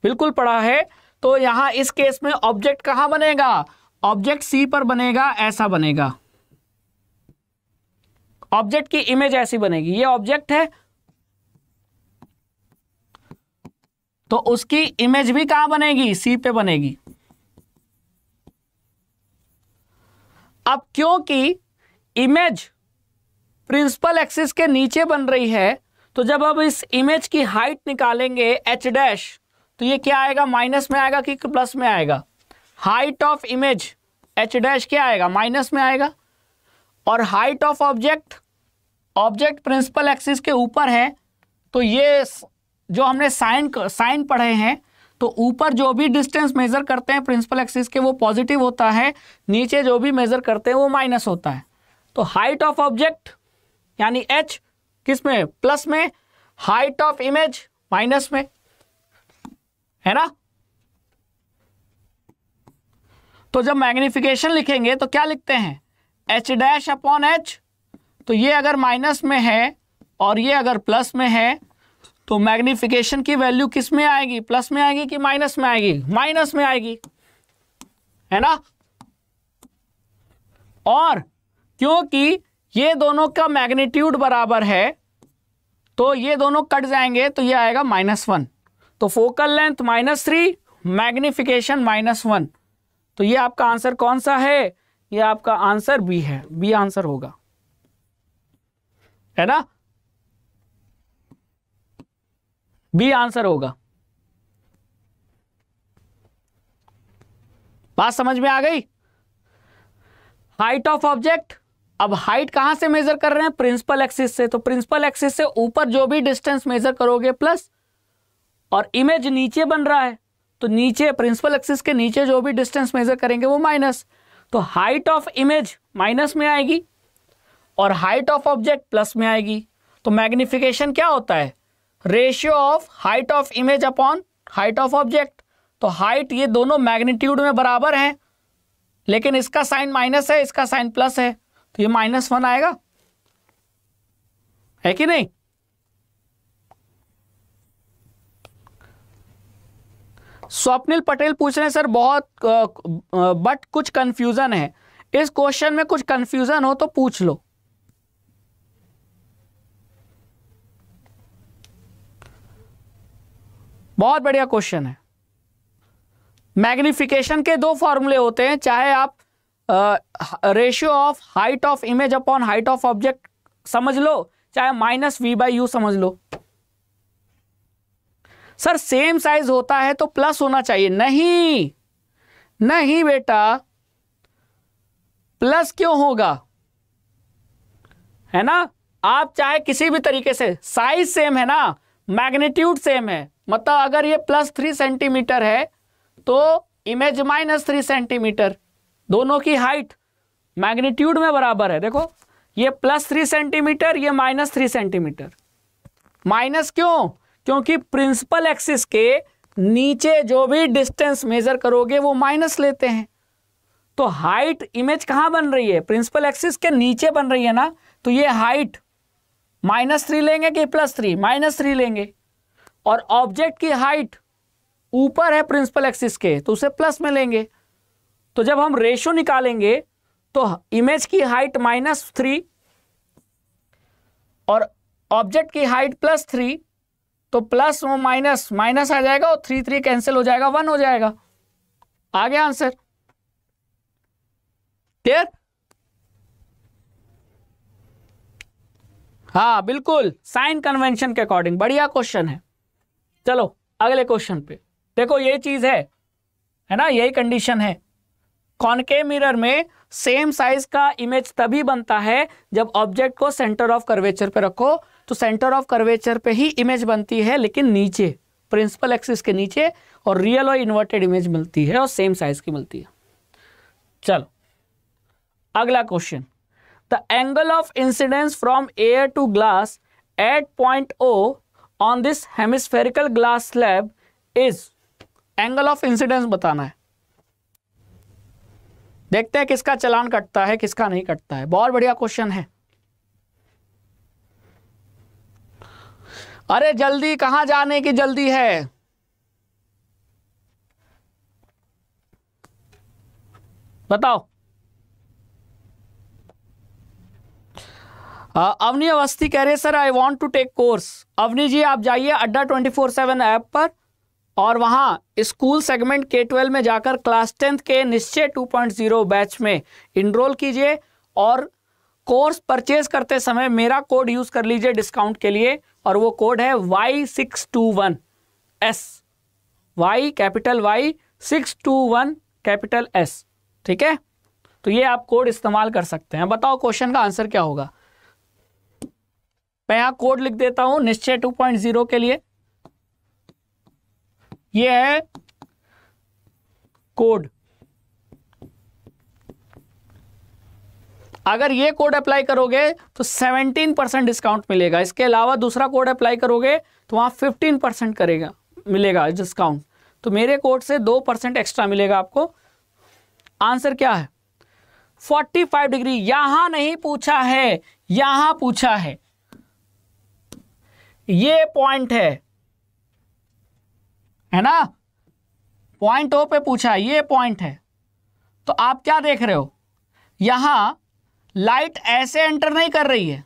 बिल्कुल पढ़ा है तो यहाँ इस केस में ऑब्जेक्ट कहाँ बनेगा ऑब्जेक्ट सी पर बनेगा ऐसा बनेगा ऑब्जेक्ट की इमेज ऐसी बनेगी ये ऑब्जेक्ट है तो उसकी इमेज भी कहां बनेगी सी पे बनेगी अब क्योंकि इमेज प्रिंसिपल एक्सिस के नीचे बन रही है तो जब अब इस इमेज की हाइट निकालेंगे एच डैश तो ये क्या आएगा माइनस में आएगा कि प्लस में आएगा height of image H dash क्या आएगा माइनस में आएगा और height of object object principal axis के ऊपर है तो ये जो हमने साइन साइन पढ़े हैं तो ऊपर जो भी डिस्टेंस मेजर करते हैं प्रिंसिपल एक्सिस के वो पॉजिटिव होता है नीचे जो भी मेजर करते हैं वो माइनस होता है तो हाइट ऑफ ऑब्जेक्ट यानी एच किस में प्लस में हाइट ऑफ इमेज माइनस में है ना तो जब मैग्निफिकेशन लिखेंगे तो क्या लिखते हैं एच डैश अपॉन एच तो ये अगर माइनस में है और ये अगर प्लस में है तो मैग्निफिकेशन की वैल्यू किस में आएगी प्लस में आएगी कि माइनस में आएगी माइनस में आएगी है ना और क्योंकि ये दोनों का मैग्नीट्यूड बराबर है तो ये दोनों कट जाएंगे तो ये आएगा माइनस वन तो focal length minus three magnification minus one तो ये आपका आंसर कौन सा है ये आपका आंसर बी है बी आंसर होगा है ना बी आंसर होगा बात समझ में आ गई हाइट ऑफ ऑब्जेक्ट अब हाइट कहां से मेजर कर रहे हैं प्रिंसिपल एक्सिस से तो प्रिंसिपल एक्सिस से ऊपर जो भी डिस्टेंस मेजर करोगे प्लस और इमेज नीचे बन रहा है तो नीचे प्रिंसिपल एक्सिस के नीचे जो भी डिस्टेंस मेजर करेंगे वो माइनस तो हाइट ऑफ इमेज माइनस में आएगी और हाइट ऑफ ऑब्जेक्ट प्लस में आएगी तो मैग्निफिकेशन क्या होता है ratio of height of image upon height of object तो हाइट ये दोनों मैग्नीट्यूड में बराबर हैं लेकिन इसका साइन माइनस है इसका साइन प्लस है तो ये माइनस वन आएगा है कि नहीं स्वप्निल पटेल पूछ रहे हैं सर बहुत बट कुछ कंफ्यूजन है इस क्वेश्चन में कुछ कंफ्यूजन हो तो पूछ लो बहुत बढ़िया क्वेश्चन है मैग्निफिकेशन के दो फॉर्मूले होते हैं चाहे आप ratio of height of image upon height of object समझ लो चाहे माइनस वी बाई यू समझ लो सर सेम साइज होता है तो प्लस होना चाहिए नहीं नहीं बेटा प्लस क्यों होगा है ना आप चाहे किसी भी तरीके से साइज सेम है ना मैग्नीट्यूड सेम है मतलब अगर ये प्लस थ्री सेंटीमीटर है तो इमेज माइनस थ्री सेंटीमीटर दोनों की हाइट मैग्नीट्यूड में बराबर है देखो ये प्लस थ्री सेंटीमीटर ये माइनस थ्री सेंटीमीटर माइनस क्यों क्योंकि प्रिंसिपल एक्सिस के नीचे जो भी डिस्टेंस मेजर करोगे वो माइनस लेते हैं तो हाइट इमेज कहाँ बन रही है प्रिंसिपल एक्सिस के नीचे बन रही है ना तो ये हाइट माइनस थ्री लेंगे कि प्लस थ्री माइनस थ्री लेंगे और ऑब्जेक्ट की हाइट ऊपर है प्रिंसिपल एक्सिस के तो उसे प्लस में लेंगे तो जब हम रेशो निकालेंगे तो इमेज की हाइट माइनस थ्री और ऑब्जेक्ट की हाइट प्लस थ्री तो प्लस वो माइनस माइनस आ जाएगा और थ्री थ्री कैंसिल हो जाएगा वन हो जाएगा आ गया आंसर क्लियर हाँ बिल्कुल साइन कन्वेंशन के अकॉर्डिंग बढ़िया क्वेश्चन है चलो अगले क्वेश्चन पे देखो ये चीज है है ना यही कंडीशन है कॉनके मिरर में सेम साइज का इमेज तभी बनता है जब ऑब्जेक्ट को सेंटर ऑफ कर्वेचर पे रखो तो सेंटर ऑफ कर्वेचर पे ही इमेज बनती है लेकिन नीचे प्रिंसिपल एक्सिस के नीचे और रियल और इन्वर्टेड इमेज मिलती है और सेम साइज की मिलती है चलो अगला question the angle of incidence from air to glass at point O on this hemispherical glass slab is angle of incidence बताना है देखते हैं किसका चलान कटता है किसका नहीं कटता है बहुत बढ़िया क्वेश्चन है अरे जल्दी कहां जाने की जल्दी है बताओ अवनी अवस्थी कह रहे हैं sir I want to take course Avni ji आप जाइए अड्डा ट्वेंटी फोर सेवन ऐप पर और वहाँ स्कूल सेगमेंट के ट्वेल्व में जाकर क्लास टेंथ के Nishchay two point zero batch में इनरोल कीजिए और कोर्स परचेज करते समय मेरा कोड यूज़ कर लीजिए डिस्काउंट के लिए और वो कोड है Y six two one S Y capital Y six two one capital S ठीक है तो ये आप कोड इस्तेमाल कर सकते हैं बताओ क्वेश्चन का आंसर क्या होगा मैं यहां कोड लिख देता हूं निश्चय 2.0 के लिए ये है कोड अगर ये कोड अप्लाई करोगे तो 17 परसेंट डिस्काउंट मिलेगा इसके अलावा दूसरा कोड अप्लाई करोगे तो वहां 15 परसेंट करेगा मिलेगा डिस्काउंट तो मेरे कोड से दो परसेंट एक्स्ट्रा मिलेगा आपको आंसर क्या है 45 डिग्री यहां नहीं पूछा है यहां पूछा है ये पॉइंट है है ना पॉइंट ओ पे पूछा ये पॉइंट है तो आप क्या देख रहे हो यहां लाइट ऐसे एंटर नहीं कर रही है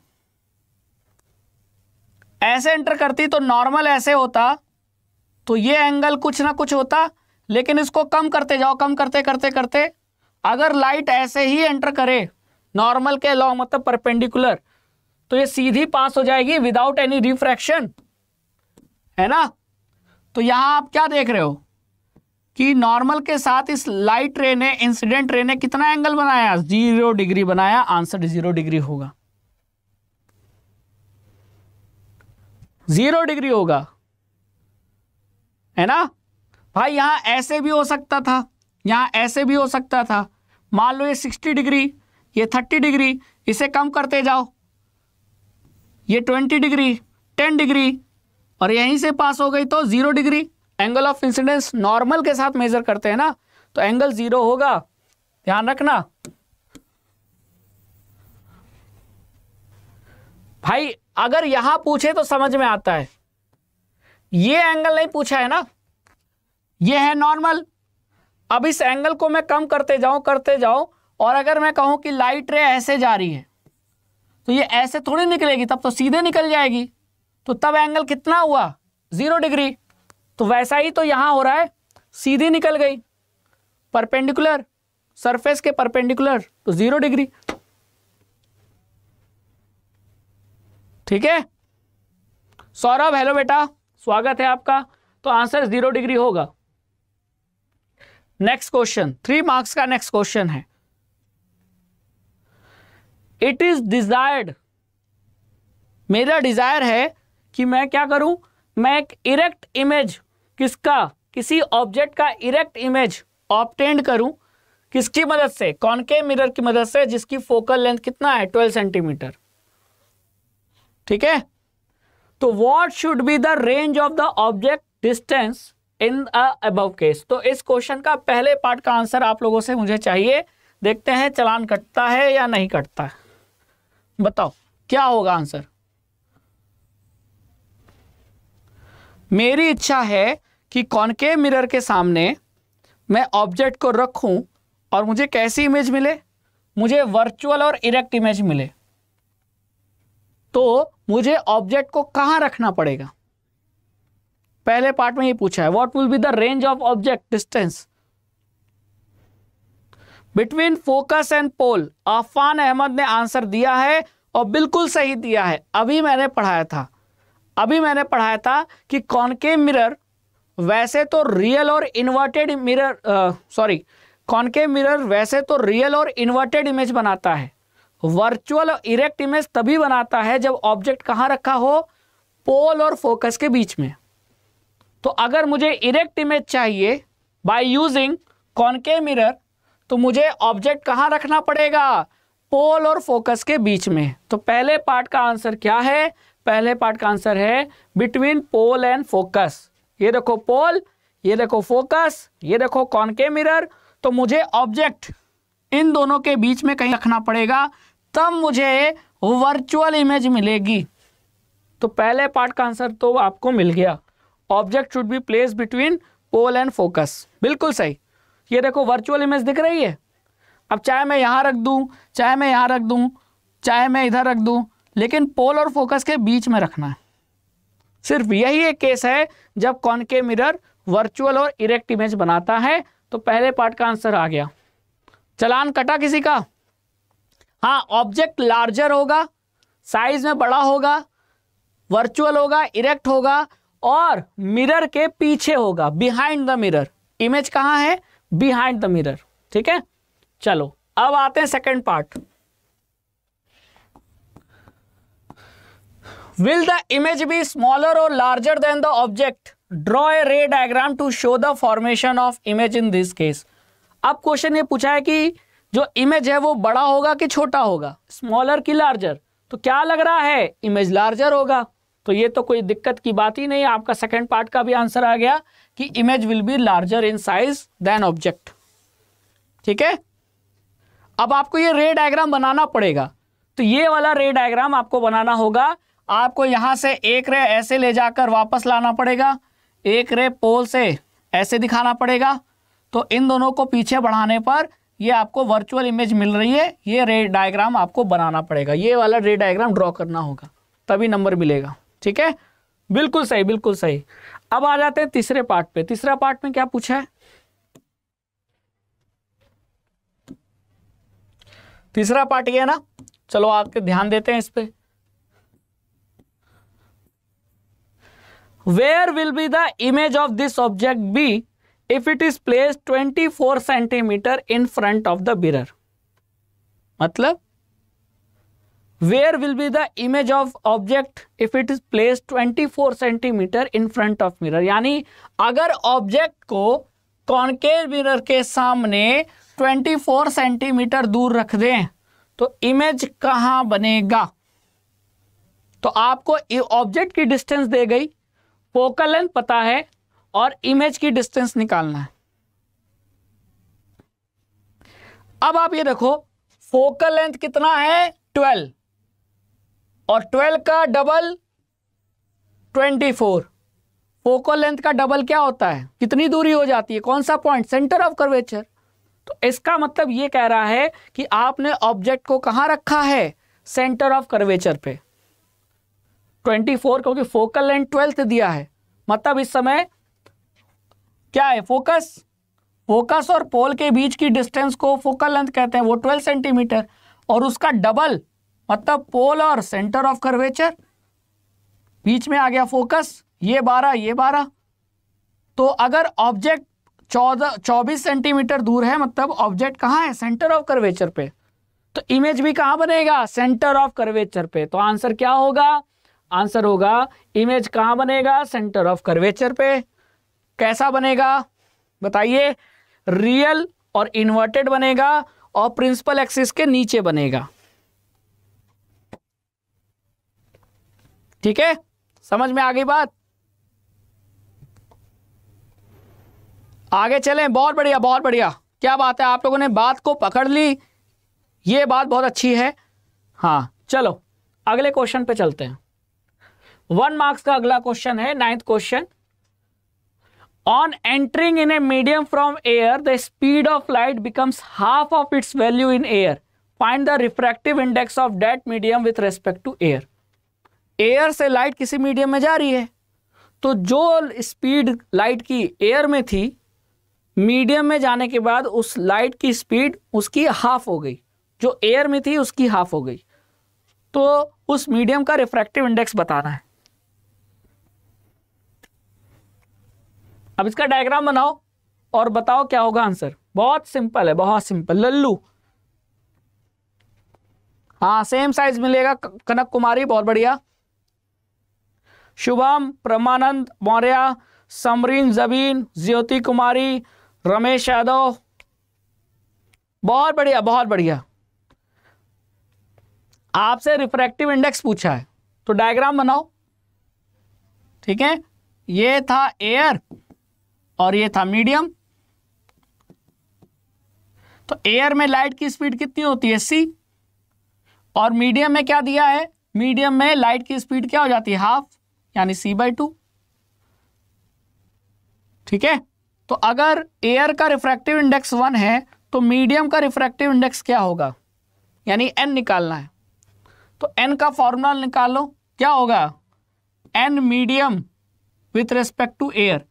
ऐसे एंटर करती तो नॉर्मल ऐसे होता तो ये एंगल कुछ ना कुछ होता लेकिन इसको कम करते जाओ कम करते करते करते अगर लाइट ऐसे ही एंटर करे नॉर्मल के अलॉन्ग मतलब परपेंडिकुलर तो ये सीधी पास हो जाएगी विदाउट एनी रिफ्रैक्शन है ना तो यहां आप क्या देख रहे हो कि नॉर्मल के साथ इस लाइट रे ने इंसिडेंट रे ने कितना एंगल बनाया जीरो डिग्री बनाया आंसर जीरो डिग्री होगा जीरो डिग्री होगा है ना भाई यहां ऐसे भी हो सकता था यहां ऐसे भी हो सकता था मान लो ये सिक्सटी डिग्री ये थर्टी डिग्री इसे कम करते जाओ ये ट्वेंटी डिग्री टेन डिग्री और यहीं से पास हो गई तो zero degree angle of incidence normal के साथ मेजर करते हैं ना तो एंगल ज़ीरो होगा ध्यान रखना भाई अगर यहां पूछे तो समझ में आता है ये एंगल नहीं पूछा है ना ये है नॉर्मल अब इस एंगल को मैं कम करते जाऊं करते जाऊं और अगर मैं कहूं कि लाइट रे ऐसे जा रही है तो ये ऐसे थोड़ी निकलेगी तब तो सीधे निकल जाएगी तो तब एंगल कितना हुआ ज़ीरो डिग्री तो वैसा ही तो यहाँ हो रहा है सीधी निकल गई परपेंडिकुलर सरफेस के परपेंडिकुलर तो ज़ीरो डिग्री ठीक है सौरभ हेलो बेटा स्वागत है आपका तो आंसर ज़ीरो डिग्री होगा नेक्स्ट क्वेश्चन थ्री मार्क्स का नेक्स्ट क्वेश्चन है इट इज डिजायर्ड मेरा डिजायर है कि मैं क्या करूं मैं एक इरेक्ट इमेज किसका किसी ऑब्जेक्ट का इरेक्ट इमेज ऑप्टेंड करूं किसकी मदद से कॉनकेव मिरर की मदद से जिसकी फोकल लेंथ कितना है ट्वेल्व सेंटीमीटर ठीक है तो what should be the range of the object distance in अब अबव केस तो इस क्वेश्चन का पहले पार्ट का आंसर आप लोगों से मुझे चाहिए देखते हैं चलान कटता है या नहीं कटता है बताओ क्या होगा आंसर मेरी इच्छा है कि कॉनकेव मिरर के सामने मैं ऑब्जेक्ट को रखूं और मुझे कैसी इमेज मिले मुझे वर्चुअल और इरेक्ट इमेज मिले तो मुझे ऑब्जेक्ट को कहां रखना पड़ेगा पहले पार्ट में ये पूछा है what will be the range of object distance between focus and pole Afan Ahmed ने आंसर दिया है और बिल्कुल सही दिया है अभी मैंने पढ़ाया था अभी मैंने पढ़ाया था कि कॉनके मिरर वैसे तो रियल और inverted mirror sorry concave mirror वैसे तो रियल और इन्वर्टेड इमेज बनाता है वर्चुअल और इरेक्ट इमेज तभी बनाता है जब ऑब्जेक्ट कहाँ रखा हो पोल और फोकस के बीच में तो अगर मुझे इरेक्ट इमेज चाहिए बाय यूजिंग कॉनकेव मिरर तो मुझे ऑब्जेक्ट कहाँ रखना पड़ेगा पोल और फोकस के बीच में तो पहले पार्ट का आंसर क्या है पहले पार्ट का आंसर है बिटवीन पोल एंड फोकस ये देखो पोल ये देखो फोकस ये देखो कौन के मिरर तो मुझे ऑब्जेक्ट इन दोनों के बीच में कहीं रखना पड़ेगा तब मुझे वर्चुअल इमेज मिलेगी तो पहले पार्ट का आंसर तो आपको मिल गया object should be place between pole and focus बिल्कुल सही ये देखो वर्चुअल इमेज दिख रही है अब चाहे मैं यहाँ रख दूँ चाहे मैं यहाँ रख दूँ चाहे मैं इधर रख दूँ लेकिन पोल और फोकस के बीच में रखना है सिर्फ यही एक केस है जब कॉनके मिरर वर्चुअल और इरेक्ट इमेज बनाता है तो पहले पार्ट का आंसर आ गया चलान कटा किसी का हाँ ऑब्जेक्ट लार्जर होगा साइज में बड़ा होगा वर्चुअल होगा इरेक्ट होगा और मिरर के पीछे होगा बिहाइंड द मिरर इमेज कहाँ है बिहाइंड द मिरर ठीक है चलो अब आते हैं second part will the image be smaller और larger than the object draw a ray diagram to show the formation of image in this case अब क्वेश्चन ये पूछा है कि जो इमेज है वो बड़ा होगा कि छोटा होगा स्मॉलर की लार्जर तो क्या लग रहा है इमेज लार्जर होगा तो ये तो कोई दिक्कत की बात ही नहीं आपका सेकेंड पार्ट का भी आंसर आ गया कि image will be larger in size than object ठीक है अब आपको ये रे डायग्राम बनाना पड़ेगा तो ये वाला रे डायग्राम आपको बनाना होगा आपको यहां से एक रे ऐसे ले जाकर वापस लाना पड़ेगा एक रे पोल से ऐसे दिखाना पड़ेगा तो इन दोनों को पीछे बढ़ाने पर ये आपको वर्चुअल इमेज मिल रही है ये रे डायग्राम आपको बनाना पड़ेगा ये वाला रे डायग्राम ड्रॉ करना होगा तभी नंबर मिलेगा ठीक है बिल्कुल सही बिल्कुल सही अब आ जाते हैं तीसरे पार्ट पे तीसरा पार्ट में क्या पूछा है तीसरा पार्ट ये है ना चलो आपके ध्यान देते हैं इस पे where will be the image of this object be if it is place 24 centimetre in front of the mirror मतलब where will be the image of object if it is placed 24 centimetre in front of mirror यानी अगर object को concave mirror के सामने 24 centimetre दूर रख दें तो इमेज कहाँ बनेगा तो आपको ऑब्जेक्ट की डिस्टेंस दे गई फोकल लेंथ पता है और इमेज की डिस्टेंस निकालना है अब आप ये देखो फोकल लेंथ कितना है ट्वेल्व और ट्वेल्व का double twenty four focal length का डबल क्या होता है कितनी दूरी हो जाती है कौन सा पॉइंट सेंटर ऑफ कर्वेचर तो इसका मतलब ये कह रहा है कि आपने ऑब्जेक्ट को कहाँ रखा है सेंटर ऑफ कर्वेचर पे 24 क्योंकि फोकल लेंथ ट्वेल्थ दिया है मतलब इस समय क्या है फोकस फोकस और पोल के बीच की डिस्टेंस को फोकल लेंथ कहते हैं वो 12 सेंटीमीटर और उसका डबल मतलब पोल और सेंटर ऑफ कर्वेचर बीच में आ गया फोकस ये बारह ये बारह तो अगर ऑब्जेक्ट चौदह चौबीस सेंटीमीटर दूर है मतलब ऑब्जेक्ट कहाँ है सेंटर ऑफ कर्वेचर पे तो इमेज भी कहाँ बनेगा सेंटर ऑफ कर्वेचर पे तो आंसर क्या होगा आंसर होगा इमेज कहाँ बनेगा सेंटर ऑफ कर्वेचर पे कैसा बनेगा बताइए रियल और इन्वर्टेड बनेगा और प्रिंसिपल एक्सिस के नीचे बनेगा ठीक है समझ में आ गई बात आगे चलें बहुत बढ़िया बहुत बढ़िया क्या बात है आप लोगों ने बात को पकड़ ली ये बात बहुत अच्छी है हाँ चलो अगले क्वेश्चन पे चलते हैं वन मार्क्स का अगला क्वेश्चन है ninth question on entering in a medium from air the speed of light becomes half of its value in air find the refractive index of that medium with respect to air air से light किसी medium में जा रही है तो जो speed light की air में थी मीडियम में जाने के बाद उस लाइट की स्पीड उसकी हाफ हो गई जो एयर में थी उसकी हाफ हो गई तो उस मीडियम का रिफ्रैक्टिव इंडेक्स बताना है अब इसका डायग्राम बनाओ और बताओ क्या होगा आंसर बहुत सिंपल है बहुत सिंपल लल्लू हाँ सेम साइज मिलेगा कनक कुमारी बहुत बढ़िया शुभम प्रमानंद मौर्य समरीन जबीन ज्योति कुमारी रमेश यादव बहुत बढ़िया बहुत बढ़िया आपसे रिफ्रैक्टिव इंडेक्स पूछा है तो डायग्राम बनाओ ठीक है ये था एयर और ये था मीडियम तो एयर में लाइट की स्पीड कितनी होती है सी और मीडियम में क्या दिया है मीडियम में लाइट की स्पीड क्या हो जाती है हाफ यानी सी बाई टू ठीक है तो अगर एयर का रिफ्रैक्टिव इंडेक्स वन है तो मीडियम का रिफ्रैक्टिव इंडेक्स क्या होगा यानी एन निकालना है तो एन का फॉर्मूला निकालो क्या होगा n medium with respect to air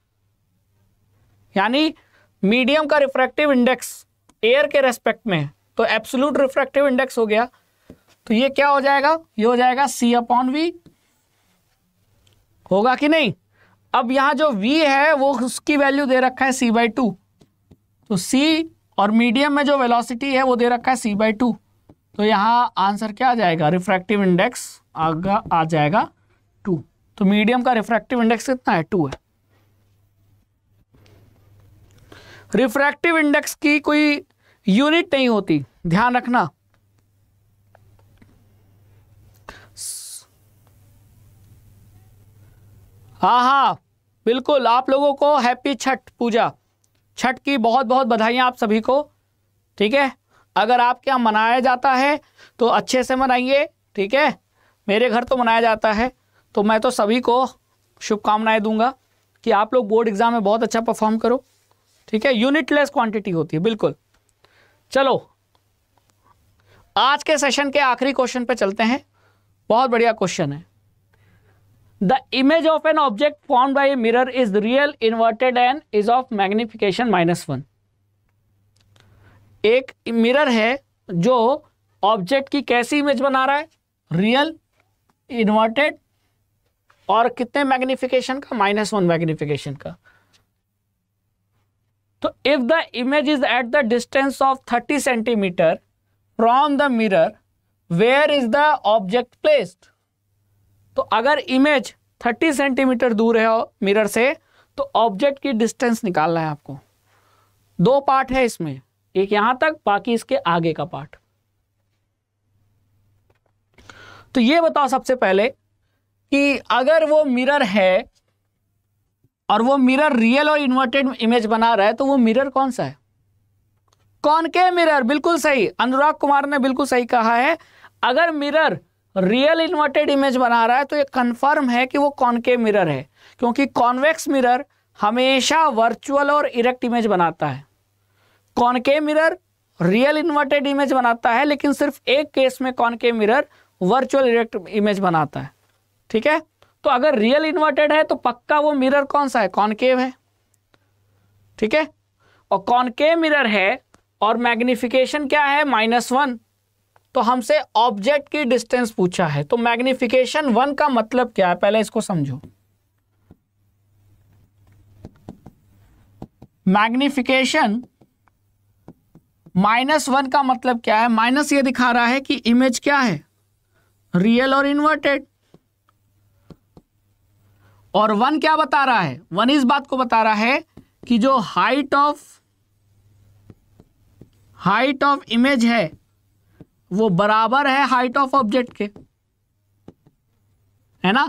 यानी मीडियम का रिफ्रैक्टिव इंडेक्स एयर के रेस्पेक्ट में तो एब्सोल्यूट रिफ्रैक्टिव इंडेक्स हो गया तो ये क्या हो जाएगा ये हो जाएगा सी अपॉन वी होगा कि नहीं अब यहाँ जो v है वो उसकी वैल्यू दे रखा है c बाई टू तो c और मीडियम में जो वेलोसिटी है वो दे रखा है c बाई टू तो यहाँ आंसर क्या आ जाएगा रिफ्रैक्टिव इंडेक्स आगा आ जाएगा टू तो मीडियम का रिफ्रैक्टिव इंडेक्स कितना है टू है रिफ्रैक्टिव इंडेक्स की कोई यूनिट नहीं होती ध्यान रखना हाँ हाँ बिल्कुल आप लोगों को हैप्पी छठ पूजा छठ की बहुत बहुत बधाइयाँ आप सभी को ठीक है अगर आपके यहाँ मनाया जाता है तो अच्छे से मनाइए ठीक है मेरे घर तो मनाया जाता है तो मैं तो सभी को शुभकामनाएं दूंगा कि आप लोग बोर्ड एग्ज़ाम में बहुत अच्छा परफॉर्म करो ठीक है यूनिटलेस क्वांटिटी होती है बिल्कुल चलो आज के सेशन के आखिरी क्वेश्चन पे चलते हैं बहुत बढ़िया क्वेश्चन है the image of an object form by mirror is real real and is of magnification minus one एक मिरर है जो ऑब्जेक्ट की कैसी इमेज बना रहा है रियल इन्वर्टेड और कितने मैग्निफिकेशन का माइनस वन मैग्निफिकेशन का तो if the image is at the distance of thirty centimetre from the mirror where is the object placed तो अगर इमेज 30 सेंटीमीटर दूर है मिरर से तो ऑब्जेक्ट की डिस्टेंस निकालना है आपको दो पार्ट है इसमें एक यहां तक बाकी इसके आगे का पार्ट तो ये बताओ सबसे पहले कि अगर वो मिरर है और वो मिरर रियल और इन्वर्टेड इमेज बना रहा है तो वो मिरर कौन सा है कौन के मिरर बिल्कुल सही अनुराग कुमार ने बिल्कुल सही कहा है अगर मिरर रियल इन्वर्टेड इमेज बना रहा है तो ये कन्फर्म है कि वो कॉनकेव मिरर है क्योंकि कॉन्वेक्स मिरर हमेशा वर्चुअल और इरेक्ट इमेज बनाता है concave mirror real inverted image बनाता है लेकिन सिर्फ एक केस में concave mirror virtual erect image बनाता है ठीक है तो अगर रियल इन्वर्टेड है तो पक्का वो मिरर कौन सा है कॉनकेव है ठीक है और कॉनकेव मिरर है और मैग्निफिकेशन क्या है माइनस वन तो हमसे ऑब्जेक्ट की डिस्टेंस पूछा है तो मैग्निफिकेशन वन का मतलब क्या है पहले इसको समझो मैग्निफिकेशन माइनस वन का मतलब क्या है माइनस ये दिखा रहा है कि इमेज क्या है रियल और इन्वर्टेड और वन क्या बता रहा है वन इस बात को बता रहा है कि जो height of height of image है वो बराबर है हाइट ऑफ ऑब्जेक्ट के है ना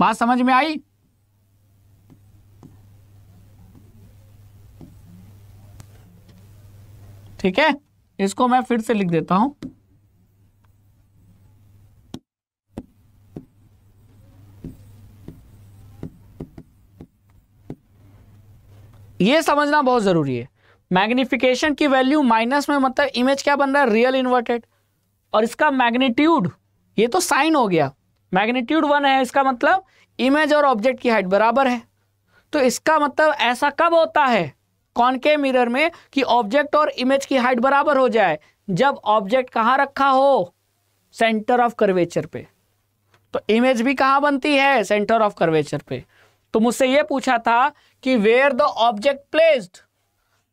बात समझ में आई ठीक है इसको मैं फिर से लिख देता हूं ये समझना बहुत ज़रूरी है मैग्निफिकेशन की वैल्यू माइनस में मतलब इमेज क्या बन रहा है रियल इन्वर्टेड और इसका मैग्नीट्यूड ये तो साइन हो गया मैग्नीट्यूड वन है इसका मतलब इमेज और ऑब्जेक्ट की हाइट बराबर है तो इसका मतलब ऐसा कब होता है कॉनके मिरर में कि ऑब्जेक्ट और इमेज की हाइट बराबर हो जाए जब ऑब्जेक्ट कहाँ रखा हो सेंटर ऑफ कर्वेचर पे तो इमेज भी कहाँ बनती है सेंटर ऑफ कर्वेचर पे तो मुझसे ये पूछा था कि वेयर द ऑब्जेक्ट प्लेस्ड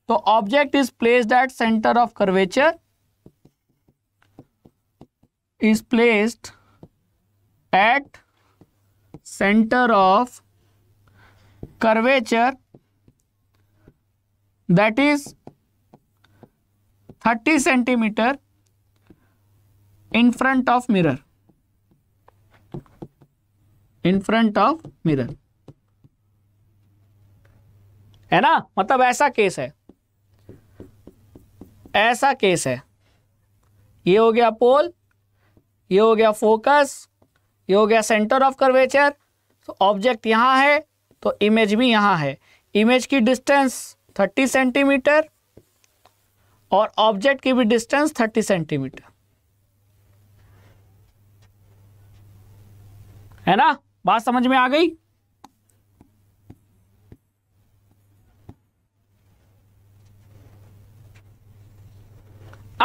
तो object is placed at centre of curvature is placed at centre of curvature that is 30 centimetre in front of mirror in front of mirror है ना मतलब ऐसा केस है ऐसा केस है ये हो गया पोल ये हो गया फोकस ये हो गया सेंटर ऑफ कर्वेचर तो ऑब्जेक्ट यहां है तो इमेज भी यहां है इमेज की डिस्टेंस 30 सेंटीमीटर और ऑब्जेक्ट की भी डिस्टेंस 30 सेंटीमीटर है ना बात समझ में आ गई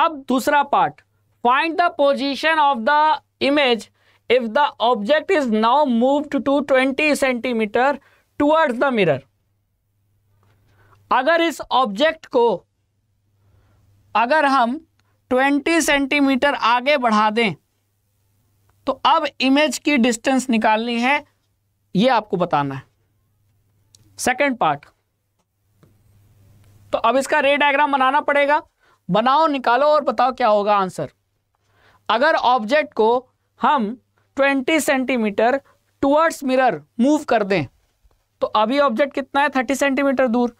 अब दूसरा part find the position of the image if the object is now moved to 20 centimetre towards the mirror अगर इस ऑब्जेक्ट को अगर हम 20 सेंटीमीटर आगे बढ़ा दें तो अब इमेज की डिस्टेंस निकालनी है यह आपको बताना है सेकेंड पार्ट तो अब इसका रे डायग्राम बनाना पड़ेगा बनाओ निकालो और बताओ क्या होगा आंसर अगर ऑब्जेक्ट को हम 20 सेंटीमीटर टुवर्ड्स मिरर मूव कर दें तो अभी ऑब्जेक्ट कितना है 30 सेंटीमीटर दूर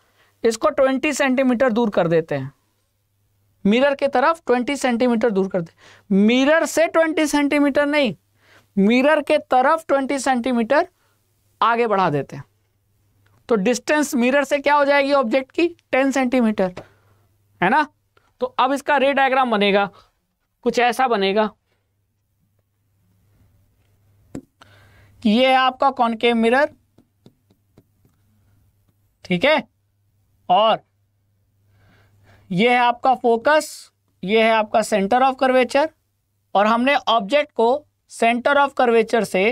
इसको 20 सेंटीमीटर दूर कर देते हैं मिरर की तरफ 20 सेंटीमीटर दूर कर दे मिरर से 20 सेंटीमीटर नहीं मिरर के तरफ 20 सेंटीमीटर आगे बढ़ा देते हैं तो डिस्टेंस मिरर से क्या हो जाएगी ऑब्जेक्ट की 10 सेंटीमीटर है ना तो अब इसका रे डायग्राम बनेगा कुछ ऐसा बनेगा कि ये है आपका कॉनकेव मिरर ठीक है और ये है आपका फोकस ये है आपका सेंटर ऑफ कर्वेचर और हमने ऑब्जेक्ट को सेंटर ऑफ कर्वेचर से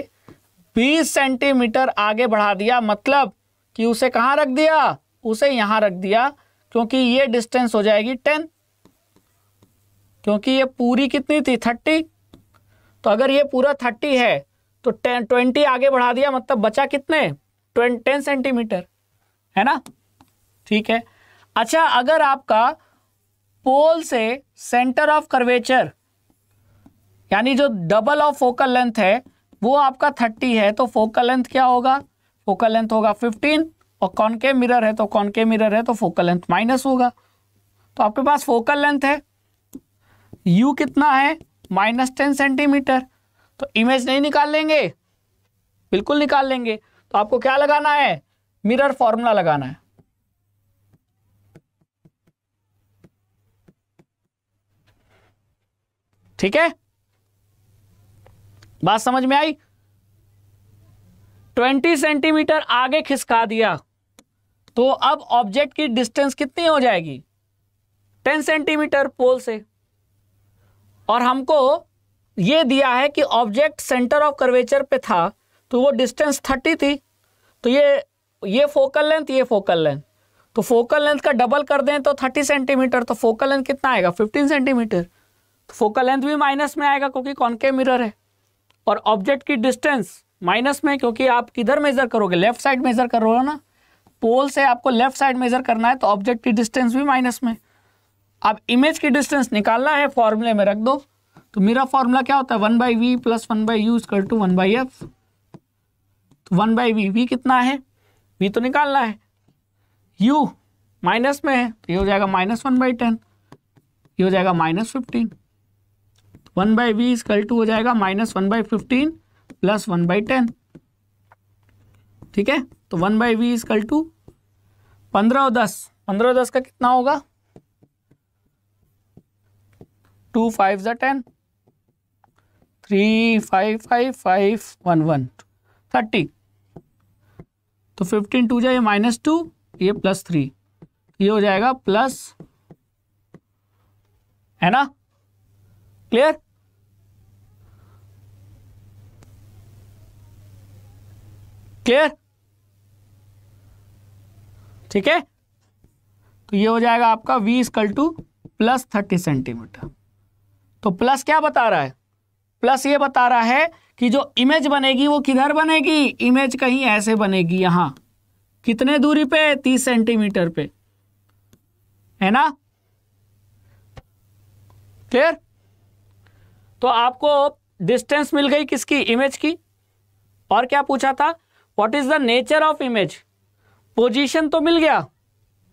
20 सेंटीमीटर आगे बढ़ा दिया मतलब कि उसे कहाँ रख दिया उसे यहाँ रख दिया क्योंकि ये डिस्टेंस हो जाएगी क्योंकि ये पूरी कितनी थी थर्टी तो अगर ये पूरा थर्टी है तो टेन ट्वेंटी आगे बढ़ा दिया मतलब बचा कितने टेन सेंटीमीटर है ना ठीक है अच्छा अगर आपका पोल से सेंटर ऑफ कर्वेचर यानी जो डबल ऑफ फोकल लेंथ है वो आपका थर्टी है तो फोकल लेंथ क्या होगा फोकल लेंथ होगा फिफ्टीन और कौन के मिरर है तो कौन के मिरर है तो फोकल लेंथ माइनस होगा तो आपके पास फोकल लेंथ है यू कितना है माइनस टेन सेंटीमीटर तो इमेज नहीं निकाल लेंगे बिल्कुल निकाल लेंगे तो आपको क्या लगाना है मिरर फॉर्मूला लगाना है ठीक है बात समझ में आई ट्वेंटी सेंटीमीटर आगे खिसका दिया तो अब ऑब्जेक्ट की डिस्टेंस कितनी हो जाएगी टेन सेंटीमीटर पोल से और हमको ये दिया है कि ऑब्जेक्ट सेंटर ऑफ कर्वेचर पे था तो वो डिस्टेंस थर्टी थी तो ये ये फोकल लेंथ ये फोकल लेंथ तो फोकल लेंथ का डबल कर दें तो थर्टी सेंटीमीटर तो फोकल लेंथ कितना आएगा फिफ्टीन सेंटीमीटर तो फोकल लेंथ भी माइनस में आएगा क्योंकि के मिरर है और ऑब्जेक्ट की डिस्टेंस माइनस में क्योंकि आप किधर मेजर करोगे लेफ्ट साइड मेजर करोगे ना पोल से आपको लेफ्ट साइड मेजर करना है तो ऑब्जेक्ट की डिस्टेंस भी माइनस में अब इमेज की डिस्टेंस निकालना है फॉर्मूले में रख दो तो मेरा फॉर्मूला क्या होता है one by v plus one by u equal to one by f तो वन बाई वी वी कितना है वी तो निकालना है यू माइनस में है तो ये हो जाएगा माइनस वन बाई टेन ये हो जाएगा minus fifteen one by v is equal to हो जाएगा minus one by fifteen plus one by ten ठीक है तो one by v is equal to पंद्रह और दस पंद्रह और दस का कितना होगा टू फाइव ज़ा ten three five five five one one thirty तो फिफ्टीन टू जाए माइनस टू ये प्लस थ्री ये हो जाएगा प्लस है ना क्लियर क्लियर ठीक है तो ये हो जाएगा आपका v equal to plus thirty centimetre तो प्लस क्या बता रहा है प्लस ये बता रहा है कि जो इमेज बनेगी वो किधर बनेगी इमेज कहीं ऐसे बनेगी यहां कितने दूरी पे तीस सेंटीमीटर पे है ना क्लियर तो आपको डिस्टेंस मिल गई किसकी इमेज की और क्या पूछा था what is the nature of image position तो मिल गया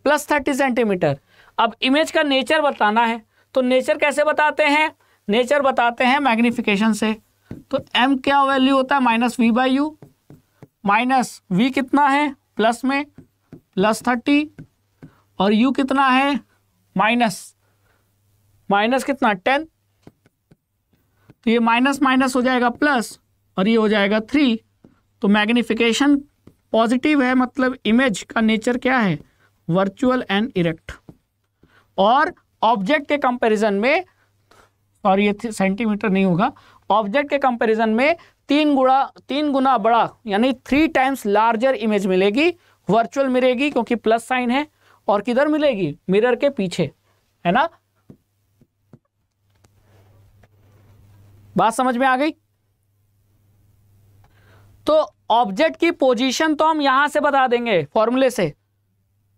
प्लस थर्टी सेंटीमीटर अब इमेज का नेचर बताना है तो नेचर कैसे बताते हैं नेचर बताते हैं मैग्निफिकेशन से तो एम क्या वैल्यू होता है minus v by u minus v कितना है प्लस में प्लस थर्टी और यू कितना है माइनस माइनस कितना टेन तो ये माइनस माइनस हो जाएगा प्लस और ये हो जाएगा थ्री तो मैग्निफिकेशन पॉजिटिव है मतलब इमेज का नेचर क्या है वर्चुअल एंड इरेक्ट और ऑब्जेक्ट के कंपैरिजन में और ये सेंटीमीटर नहीं होगा ऑब्जेक्ट के कंपैरिजन में तीन गुणा तीन गुना बड़ा यानी थ्री टाइम्स लार्जर इमेज मिलेगी वर्चुअल मिलेगी क्योंकि प्लस साइन है और किधर मिलेगी मिरर के पीछे है ना बात समझ में आ गई तो ऑब्जेक्ट की पोजीशन तो हम यहां से बता देंगे फॉर्मूले से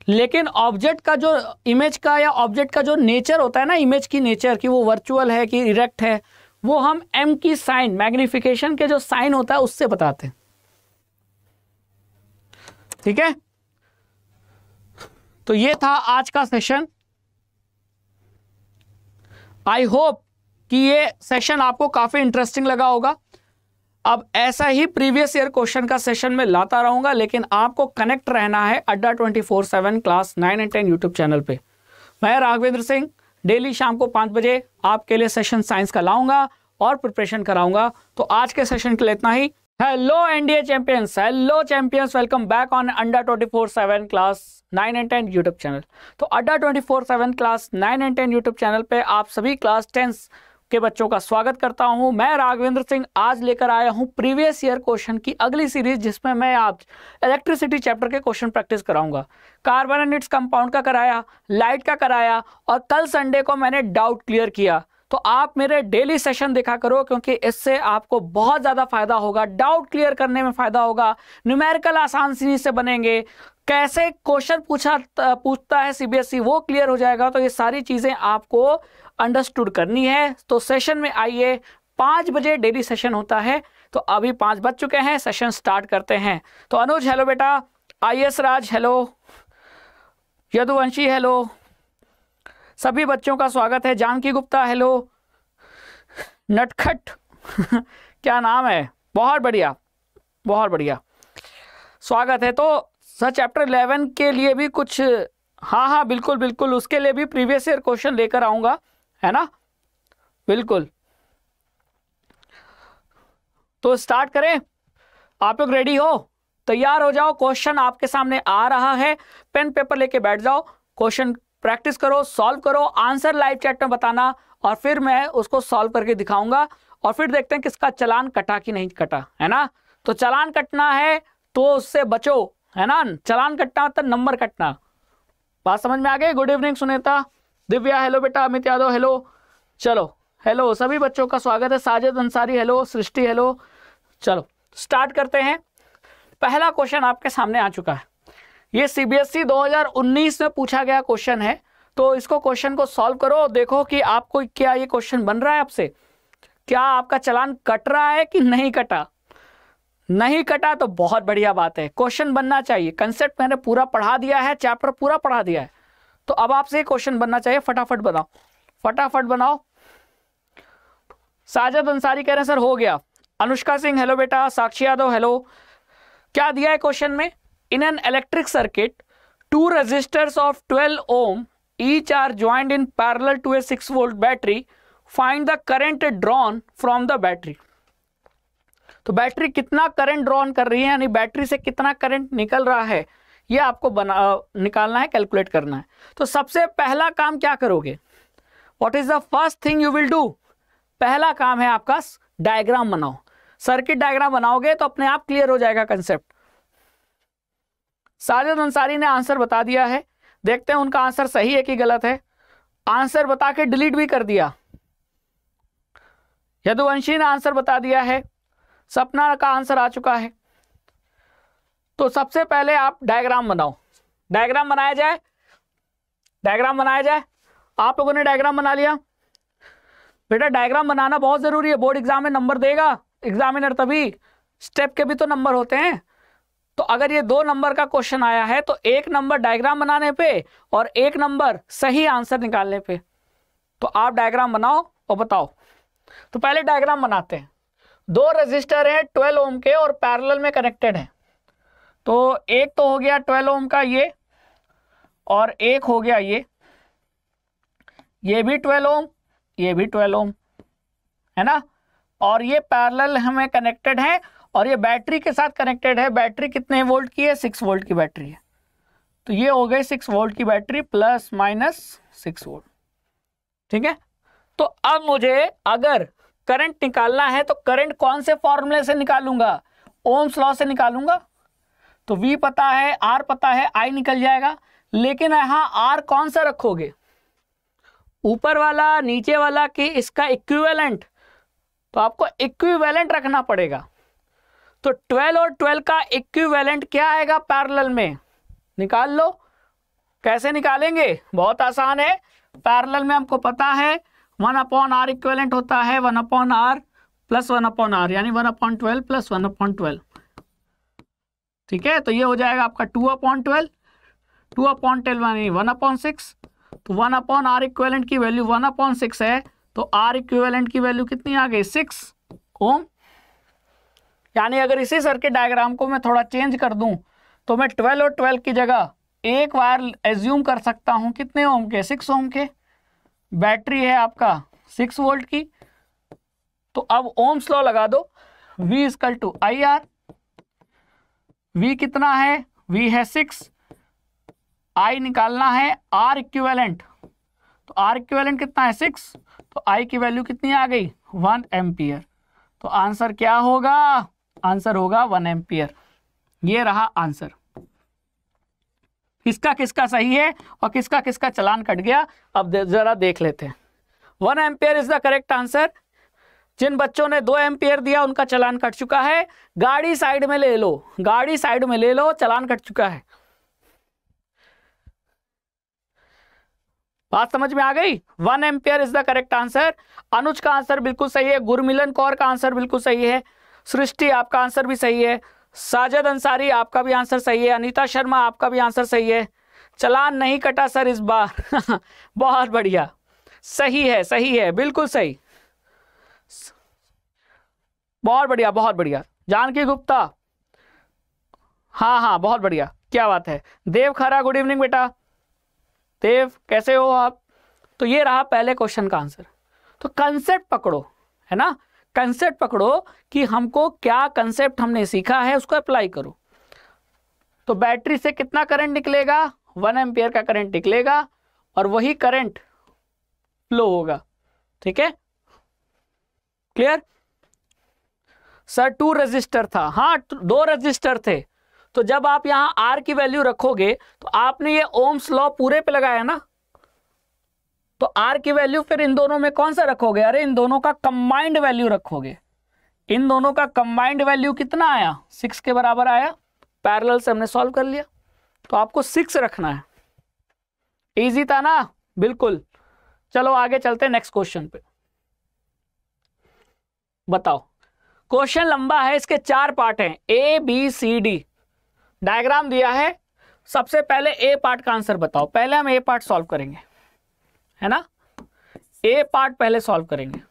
लेकिन ऑब्जेक्ट का जो इमेज का या ऑब्जेक्ट का जो नेचर होता है ना इमेज की नेचर कि वो वर्चुअल है कि इरेक्ट है वो हम एम की साइन मैग्निफिकेशन के जो साइन होता है उससे बताते हैं ठीक है तो ये था आज का सेशन आई होप कि ये सेशन आपको काफ़ी इंटरेस्टिंग लगा होगा अब ऐसा ही प्रीवियस ईयर क्वेश्चन का सेशन में लाता रहूंगा लेकिन आपको कनेक्ट रहना है Adda twenty four seven class nine and ten YouTube channel पे मैं राघवेंद्र सिंह डेली शाम को पाँच बजे आपके लिए सेशन साइंस का लाऊंगा और प्रिपरेशन कराऊंगा तो आज के सेशन के लिए इतना ही hello NDA champions hello champions welcome back on under twenty four seven class nine and ten YouTube channel तो under twenty four seven class nine and ten YouTube channel पे आप सभी क्लास टेंस के बच्चों का स्वागत करता हूं मैं राघवेंद्र सिंह आज लेकर आया हूं प्रीवियस ईयर क्वेश्चन की अगली सीरीज जिसमें मैं आप इलेक्ट्रिसिटी चैप्टर के क्वेश्चन प्रैक्टिस कराऊंगा कार्बन एंड इट्स कंपाउंड का कराया लाइट का कराया और कल संडे को मैंने डाउट क्लियर किया तो आप मेरे डेली सेशन देखा करो क्योंकि इससे आपको बहुत ज़्यादा फायदा होगा डाउट क्लियर करने में फ़ायदा होगा न्यूमेरिकल आसान सीरीज से बनेंगे कैसे क्वेश्चन पूछा पूछता है सीबीएसई e, वो क्लियर हो जाएगा तो ये सारी चीज़ें आपको अंडरस्टूड करनी है तो सेशन में आइए पाँच बजे डेली सेशन होता है तो अभी पाँच बज चुके हैं सेशन स्टार्ट करते हैं तो अनुज हेलो बेटा I S Raj hello Yaduvanshi hello सभी बच्चों का स्वागत है जानकी गुप्ता हेलो नटखट क्या नाम है बहुत बढ़िया बहुत बढ़िया स्वागत है तो सर चैप्टर इलेवन के लिए भी कुछ हाँ हाँ बिल्कुल बिल्कुल उसके लिए भी प्रीवियस ईयर क्वेश्चन लेकर आऊँगा है ना बिल्कुल तो स्टार्ट करें आप लोग रेडी हो तैयार हो जाओ क्वेश्चन आपके सामने आ रहा है पेन पेपर लेके बैठ जाओ क्वेश्चन प्रैक्टिस करो सॉल्व करो आंसर लाइव चैट में बताना और फिर मैं उसको सॉल्व करके दिखाऊंगा और फिर देखते हैं किसका चलान कटा कि नहीं कटा है ना तो चलान कटना है तो उससे बचो है ना चलान कटना तो नंबर कटना बात समझ में आ गई good evening Sunita Divya hello बेटा अमित यादव हेलो चलो हेलो सभी बच्चों का स्वागत है साजिद अंसारी हेलो सृष्टि हेलो चलो स्टार्ट करते हैं पहला क्वेश्चन आपके सामने आ चुका है ये e सीबीएसई 2019 में पूछा गया क्वेश्चन है तो इसको क्वेश्चन को सॉल्व करो देखो कि आपको क्या ये क्वेश्चन बन रहा है आपसे क्या आपका चलान कट रहा है कि नहीं कटा नहीं कटा तो बहुत बढ़िया बात है क्वेश्चन बनना चाहिए कंसेप्ट मैंने पूरा पढ़ा दिया है चैप्टर पूरा पढ़ा दिया है तो अब आपसे क्वेश्चन बनना चाहिए फटाफट बनाओ फटाफट बनाओ साजद अंसारी कह रहे हैं सर हो गया अनुष्का सिंह हेलो बेटा साक्षी यादव हेलो क्या दिया है क्वेश्चन में in an electric circuit two resistors of 12 ohm each are joint in parallel to a 6 volt battery find the current drawn from the battery तो बैटरी कितना करंट ड्रॉन कर रही है यानी बैटरी से कितना करंट निकल रहा है ये आपको बना निकालना है कैलकुलेट करना है तो सबसे पहला काम क्या करोगे what is the first thing you will do पहला काम है आपका डायग्राम बनाओ सर्किट डायग्राम बनाओगे तो अपने आप क्लियर हो जाएगा कंसेप्ट साजिद अंसारी ने आंसर बता दिया है देखते हैं उनका आंसर सही है कि गलत है आंसर बता के डिलीट भी कर दिया यदुवंशी ने आंसर बता दिया है सपना का आंसर आ चुका है तो सबसे पहले आप डायग्राम बनाओ डायग्राम बनाया जाए डायग्राम बनाया जाए आप लोगों ने डायग्राम बना लिया बेटा डायग्राम बनाना बहुत ज़रूरी है बोर्ड एग्जाम में नंबर देगा एग्जामिनर तभी स्टेप के भी तो नंबर होते हैं तो अगर ये दो नंबर का क्वेश्चन आया है तो एक नंबर डायग्राम बनाने पे और एक नंबर सही आंसर निकालने पे तो आप डायग्राम बनाओ और बताओ तो पहले डायग्राम बनाते हैं दो रजिस्टर हैं 12 ओम के और पैरेलल में कनेक्टेड हैं तो एक तो हो गया ट्वेल्व ओम का ये और एक हो गया ये ये भी ट्वेल्व ओम ये भी ट्वेल्व ओम है ना और ये पैरेलल हमें कनेक्टेड है और ये बैटरी के साथ कनेक्टेड है बैटरी कितने वोल्ट की है सिक्स वोल्ट की बैटरी है तो ये हो गई सिक्स वोल्ट की battery plus minus six volt ठीक है तो अब मुझे अगर करंट निकालना है तो करंट कौन से फॉर्मूले से निकालूंगा ओम्स लॉ से निकालूंगा तो V पता है R पता है I निकल जाएगा लेकिन यहाँ R कौन सा रखोगे ऊपर वाला नीचे वाला कि इसका इक्विवेलेंट तो आपको इक्विवेलेंट रखना पड़ेगा तो 12 और 12 का इक्विवेलेंट क्या आएगा पैरेलल में निकाल लो कैसे निकालेंगे बहुत आसान है पैरेलल में हमको पता है वन अपॉन आर इक्वेलेंट होता है one upon R plus one upon R यानी one upon twelve plus one upon twelve ठीक है तो ये हो जाएगा आपका two upon twelve two upon twelve यानी वन अपॉन सिक्स तो वन अपॉन आर इक्वेलेंट की वैल्यू वन अपॉन सिक्स है तो आर इक्वेलेंट की वैल्यू कितनी आ गई सिक्स ओम यानी अगर इसी सर्किट डायग्राम को मैं थोड़ा चेंज कर दूं तो मैं ट्वेल्व और ट्वेल्व की जगह एक वायर एज्यूम कर सकता हूं कितने ओम के सिक्स ओम के बैटरी है आपका सिक्स वोल्ट की तो अब ओम स्लो लगा दो V is equal to I R v कितना है वी है सिक्स आई निकालना है आर इक्वेलेंट तो आर इक्वेलेंट कितना है सिक्स तो आई की वैल्यू कितनी आ गई वन एम्पियर तो आंसर क्या होगा आंसर होगा वन एम्पियर ये रहा आंसर किसका किसका सही है और किसका किसका चलान कट गया अब जरा देख लेते हैं one ampere is the correct answer जिन बच्चों ने दो एम्पियर दिया उनका चलान कट चुका है गाड़ी साइड में ले लो गाड़ी साइड में ले लो चलान कट चुका है बात समझ में आ गई one ampere is the correct answer Anuj का आंसर बिल्कुल सही है गुरमिलन कौर का आंसर बिल्कुल सही है सृष्टि आपका आंसर भी सही है साजद अंसारी आपका भी आंसर सही है अनीता शर्मा आपका भी आंसर सही है चलान नहीं कटा सर इस बार बहुत बढ़िया सही है सही है बिल्कुल सही बहुत बढ़िया बहुत बढ़िया जानकी गुप्ता हाँ हाँ बहुत बढ़िया क्या बात है देव खरा गुड इवनिंग बेटा देव कैसे हो आप तो ये रहा पहले क्वेश्चन का आंसर तो कंसेप्ट पकड़ो है ना कंसेप्ट पकड़ो कि हमको क्या कंसेप्ट हमने सीखा है उसको अप्लाई करो तो बैटरी से कितना करंट निकलेगा वन एम्पियर का करंट निकलेगा और वही करंट फ्लो होगा ठीक है क्लियर सर टू रजिस्टर था हाँ दो रजिस्टर थे तो जब आप यहाँ आर की वैल्यू रखोगे तो आपने ये ओम्स लॉ पूरे पे लगाया ना तो आर की वैल्यू फिर इन दोनों में कौन सा रखोगे अरे इन दोनों का कंबाइंड वैल्यू रखोगे इन दोनों का कंबाइंड वैल्यू कितना आया सिक्स के बराबर आया पैरल से हमने सॉल्व कर लिया तो आपको सिक्स रखना है इजी था ना बिल्कुल चलो आगे चलते नेक्स्ट क्वेश्चन पे बताओ क्वेश्चन लंबा है इसके चार पार्ट हैं A B C D diagram दिया है सबसे पहले ए पार्ट का आंसर बताओ पहले हम ए पार्ट सॉल्व करेंगे है ना ए पार्ट पहले सॉल्व करेंगे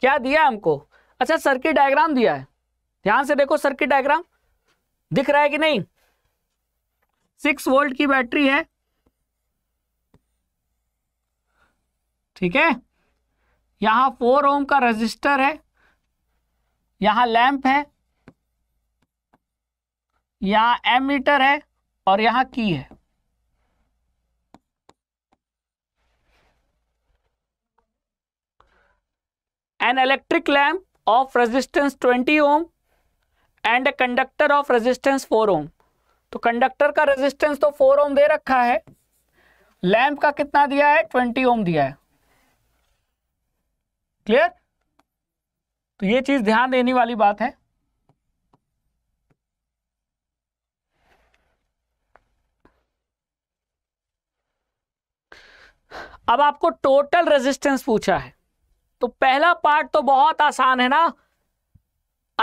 क्या दिया हमको अच्छा सर्किट डायग्राम दिया है ध्यान से देखो सर्किट डायग्राम दिख रहा है कि नहीं सिक्स वोल्ट की बैटरी है ठीक है यहां फोर ओम का रजिस्टर है यहां लैंप है यहां एम मीटर है और यहां की है an electric lamp of resistance 20 ohm and a conductor of resistance 4 ohm तो कंडक्टर का रेजिस्टेंस तो 4 ओम दे रखा है लैंप का कितना दिया है 20 ओम दिया है क्लियर तो ये चीज ध्यान देने वाली बात है अब आपको टोटल रेजिस्टेंस पूछा है तो पहला पार्ट तो बहुत आसान है ना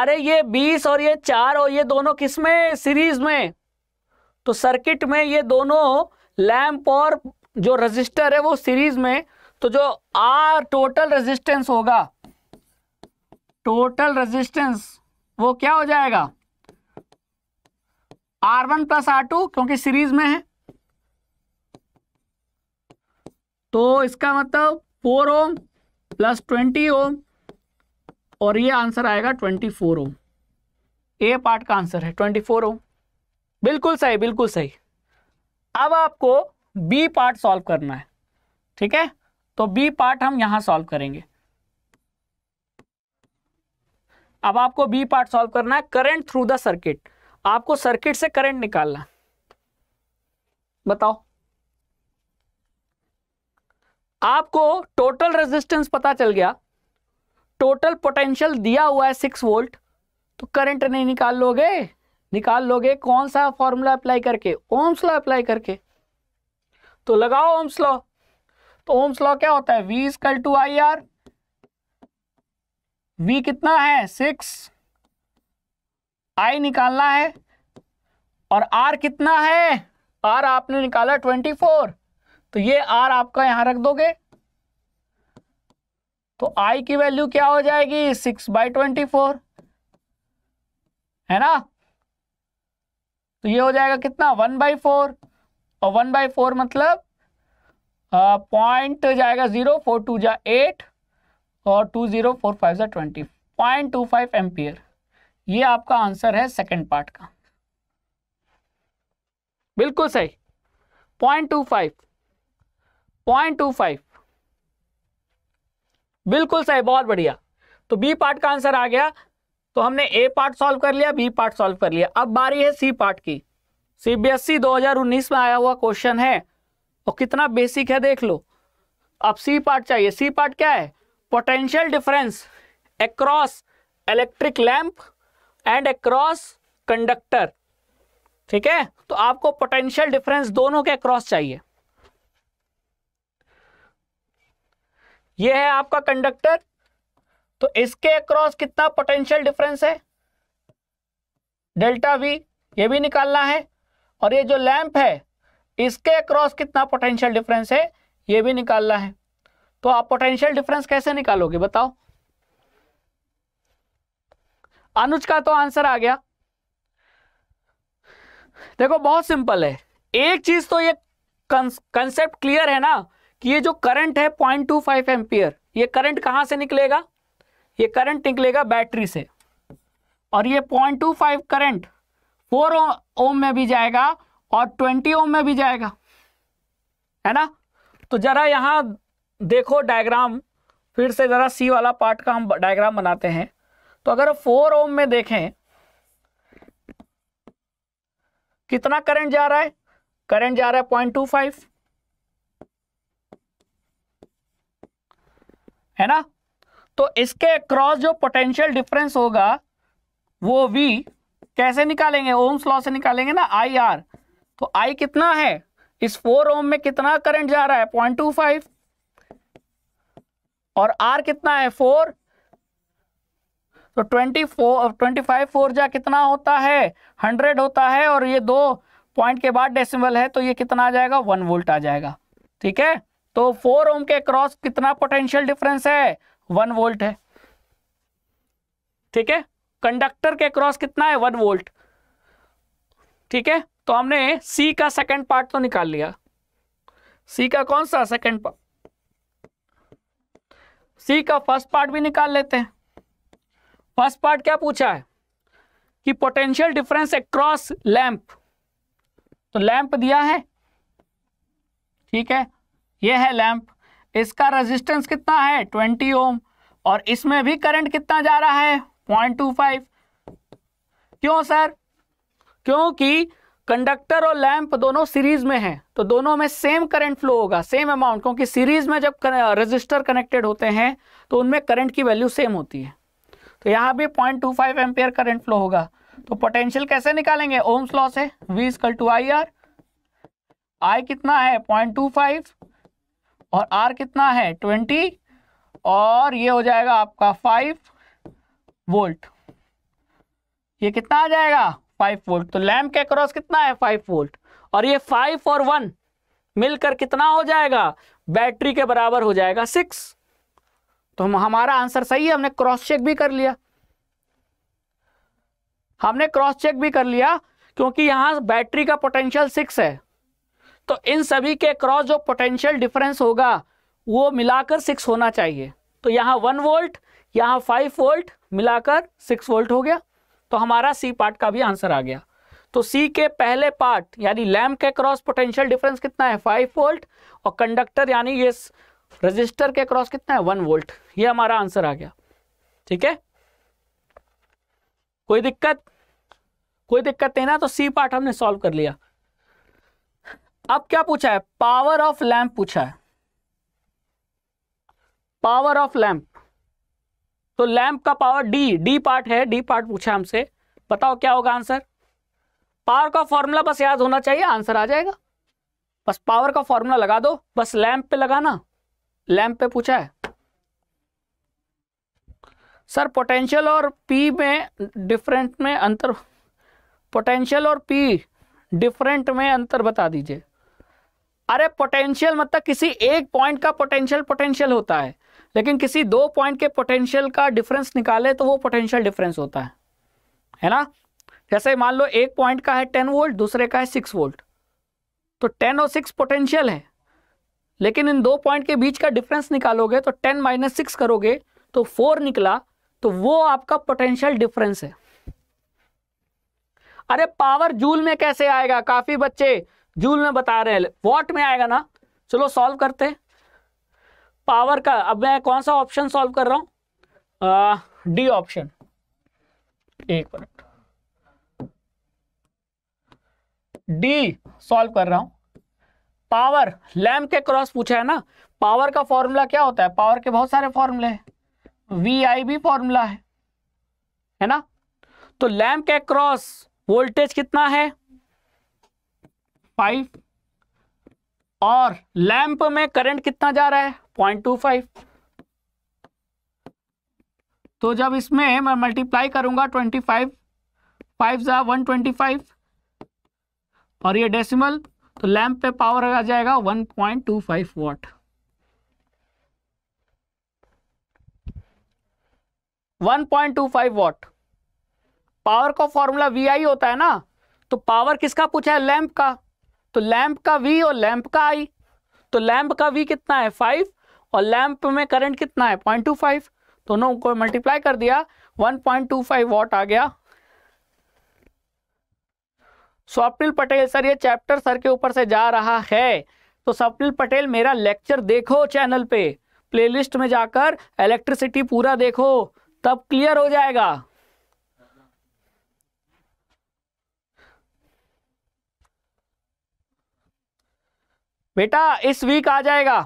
अरे ये 20 और ये 4 और ये दोनों किस में सीरीज में तो सर्किट में ये दोनों लैंप और जो रजिस्टर है वो सीरीज में तो जो आर टोटल रेजिस्टेंस होगा टोटल रेजिस्टेंस वो क्या हो जाएगा R one plus R two क्योंकि सीरीज में है तो इसका मतलब four ohm plus twenty ohm और ये आंसर आएगा twenty four ohm A part का आंसर है ट्वेंटी फोर ओम बिल्कुल सही बिल्कुल सही अब आपको बी पार्ट सॉल्व करना है ठीक है तो बी पार्ट हम यहां सॉल्व करेंगे अब आपको बी पार्ट सॉल्व करना है करंट थ्रू द सर्किट आपको सर्किट से करंट निकालना बताओ आपको टोटल रेजिस्टेंस पता चल गया टोटल पोटेंशियल दिया हुआ है सिक्स वोल्ट तो करंट नहीं निकाल लोगे निकाल लोगे कौन सा फॉर्मूला अप्लाई करके ओम्स लॉ अप्लाई करके तो लगाओ ओम्स लॉ तो ओम्स लॉ क्या होता है we equal to I R V कितना है सिक्स आई निकालना है और आर कितना है आर आपने निकाला ट्वेंटी फोर तो ये आर आपका यहां रख दोगे तो आई की वैल्यू क्या हो जाएगी सिक्स बाई ट्वेंटी फोर है ना तो ये हो जाएगा कितना वन बाई फोर और वन बाई फोर मतलब पॉइंट जाएगा जीरो फोर टू जा एट और टू जीरो फोर फाइव जा twenty point two five ampere ये आपका आंसर है सेकेंड पार्ट का बिल्कुल सही point two five point two five बिल्कुल सही बहुत बढ़िया तो बी पार्ट का आंसर आ गया तो हमने ए पार्ट सॉल्व कर लिया बी पार्ट सॉल्व कर लिया अब बारी है सी पार्ट की e सीबीएसई 2019 में आया हुआ क्वेश्चन है और कितना बेसिक है देख लो अब सी पार्ट चाहिए सी पार्ट क्या है potential difference across electric lamp and across conductor ठीक है तो आपको पोटेंशियल डिफरेंस दोनों के अक्रॉस चाहिए यह है आपका कंडक्टर तो इसके अक्रॉस कितना पोटेंशियल डिफरेंस है डेल्टा वी ये भी निकालना है और ये जो लैंप है इसके अक्रॉस कितना पोटेंशियल डिफरेंस है ये भी निकालना है तो आप पोटेंशियल डिफरेंस कैसे निकालोगे बताओ अनुज का तो आंसर आ गया देखो बहुत सिंपल है एक चीज तो ये कंसेप्ट क्लियर है ना कि ये जो करंट है पॉइंट टू फाइव एम्पियर ये करंट कहां से निकलेगा ये करंट निकलेगा बैटरी से और ये point two five current four ohm में भी जाएगा और ट्वेंटी ओम में भी जाएगा है ना तो जरा यहाँ देखो डायग्राम फिर से जरा सी वाला पार्ट का हम डायग्राम बनाते हैं तो अगर फोर ओम में देखें कितना करंट जा रहा है करंट जा रहा है पॉइंट टू फाइव है ना तो इसके अक्रॉस जो पोटेंशियल डिफरेंस होगा वो वी कैसे निकालेंगे ओम्स लॉ से निकालेंगे ना आई आर तो आई कितना है इस फोर ओम में कितना करंट जा रहा है पॉइंट टू फाइव और आर कितना है फोर तो ट्वेंटी 25 फाइव फोर जा कितना होता है हंड्रेड होता है और ये दो पॉइंट के बाद डेसिमल है तो ये कितना आ जाएगा वन वोल्ट आ जाएगा ठीक है तो फोर ओम के क्रॉस कितना पोटेंशियल डिफरेंस है वन वोल्ट है ठीक है कंडक्टर के क्रॉस कितना है वन वोल्ट ठीक है तो हमने सी का सेकंड पार्ट तो निकाल लिया सी का कौन सा सेकंड पार्ट सी का फर्स्ट पार्ट भी निकाल लेते हैं फर्स्ट पार्ट क्या पूछा है कि पोटेंशियल डिफरेंस अक्रॉस लैंप तो लैंप दिया है ठीक है ये है लैंप इसका रेजिस्टेंस कितना है ट्वेंटी ओम और इसमें भी करंट कितना जा रहा है पॉइंट टू फाइव क्यों सर क्योंकि कंडक्टर और लैंप दोनों सीरीज में हैं तो दोनों में सेम करंट फ्लो होगा सेम अमाउंट क्योंकि सीरीज में जब रजिस्टर कनेक्टेड होते हैं तो उनमें करंट की वैल्यू सेम होती है तो यहाँ भी point two five ampere current flow होगा तो पोटेंशियल कैसे निकालेंगे ओम्स लॉ से V equal to I R I कितना है पॉइंट टू फाइव और आर कितना है ट्वेंटी और ये हो जाएगा आपका फाइव वोल्ट ये कितना आ जाएगा फाइव वोल्ट तो लैम्प के क्रॉस कितना है फाइव वोल्ट और ये फाइव और वन मिलकर कितना हो जाएगा बैटरी के बराबर हो जाएगा सिक्स तो हम हमारा आंसर सही है हमने क्रॉस चेक भी कर लिया हमने क्रॉस चेक भी कर लिया क्योंकि यहां बैटरी का पोटेंशियल सिक्स है तो इन सभी के क्रॉस जो पोटेंशियल डिफरेंस होगा वो मिलाकर सिक्स होना चाहिए तो यहाँ वन वोल्ट यहाँ फाइव वोल्ट मिलाकर सिक्स वोल्ट हो गया तो हमारा सी पार्ट का भी आंसर आ गया तो सी के पहले पार्ट यानी लैम्प के क्रॉस पोटेंशियल डिफरेंस कितना है फाइव वोल्ट और कंडक्टर यानी ये रजिस्टर के क्रॉस कितना है वन वोल्ट ये हमारा आंसर आ गया ठीक है कोई दिक्कत कोई दिक्कत नहीं ना तो सी पार्ट हमने सॉल्व कर लिया अब क्या पूछा है पावर ऑफ लैम्प पूछा है पावर ऑफ लैम्प तो लैम्प का पावर डी डी पार्ट है डी पार्ट पूछा हमसे बताओ क्या होगा आंसर पावर का फॉर्मूला बस याद होना चाहिए आंसर आ जाएगा बस पावर का फॉर्मूला लगा दो बस लैम्प पे लगाना लैम्प पे पूछा है सर पोटेंशियल और पी में डिफरेंट में अंतर पोटेंशियल और पी डिफरेंट में अंतर बता दीजिए अरे पोटेंशियल मतलब किसी एक पॉइंट का पोटेंशियल पोटेंशियल होता है लेकिन किसी दो पॉइंट के पोटेंशियल का डिफरेंस निकाले तो वो पोटेंशियल डिफरेंस होता है है ना जैसे मान लो एक पॉइंट का है टेन वोल्ट दूसरे का है सिक्स वोल्ट तो टेन और सिक्स पोटेंशियल है लेकिन इन दो पॉइंट के बीच का डिफरेंस निकालोगे तो टेन माइनस सिक्स करोगे तो फोर निकला तो वो आपका पोटेंशियल डिफरेंस है अरे पावर जूल में कैसे आएगा काफी बच्चे जूल में बता रहे हैं वॉट में आएगा ना चलो सॉल्व करते हैं पावर का अब मैं कौन सा ऑप्शन सॉल्व कर रहा हूं डी ऑप्शन एक मिनट डी सॉल्व कर रहा हूं पावर लैम्प के क्रॉस पूछा है ना पावर का फॉर्मूला क्या होता है पावर के बहुत सारे फॉर्मूले हैं वी आई भी फॉर्मूला है है ना तो लैम्प के क्रॉस वोल्टेज कितना है फाइव और लैंप में करंट कितना जा रहा है पॉइंट टू फाइव तो जब इसमें मैं मल्टीप्लाई करूंगा ट्वेंटी फाइव फाइव ज़ा वन ट्वेंटी फाइव और ये डेसिमल तो लैंप पे पावर आ जाएगा one point two five watt one point two five watt power का फॉर्मूला वी आई होता है ना तो पावर किसका पूछा है लैंप का तो लैंप का वी और लैंप का आई तो लैंप का वी कितना है फाइव और लैंप में करंट कितना है पॉइंट टू फाइव दोनों को मल्टीप्लाई कर दिया one point two five watt आ गया स्वप्निल पटेल सर ये चैप्टर सर के ऊपर से जा रहा है तो स्वप्निल पटेल मेरा लेक्चर देखो चैनल पे प्लेलिस्ट में जाकर इलेक्ट्रिसिटी पूरा देखो तब क्लियर हो जाएगा बेटा इस वीक आ जाएगा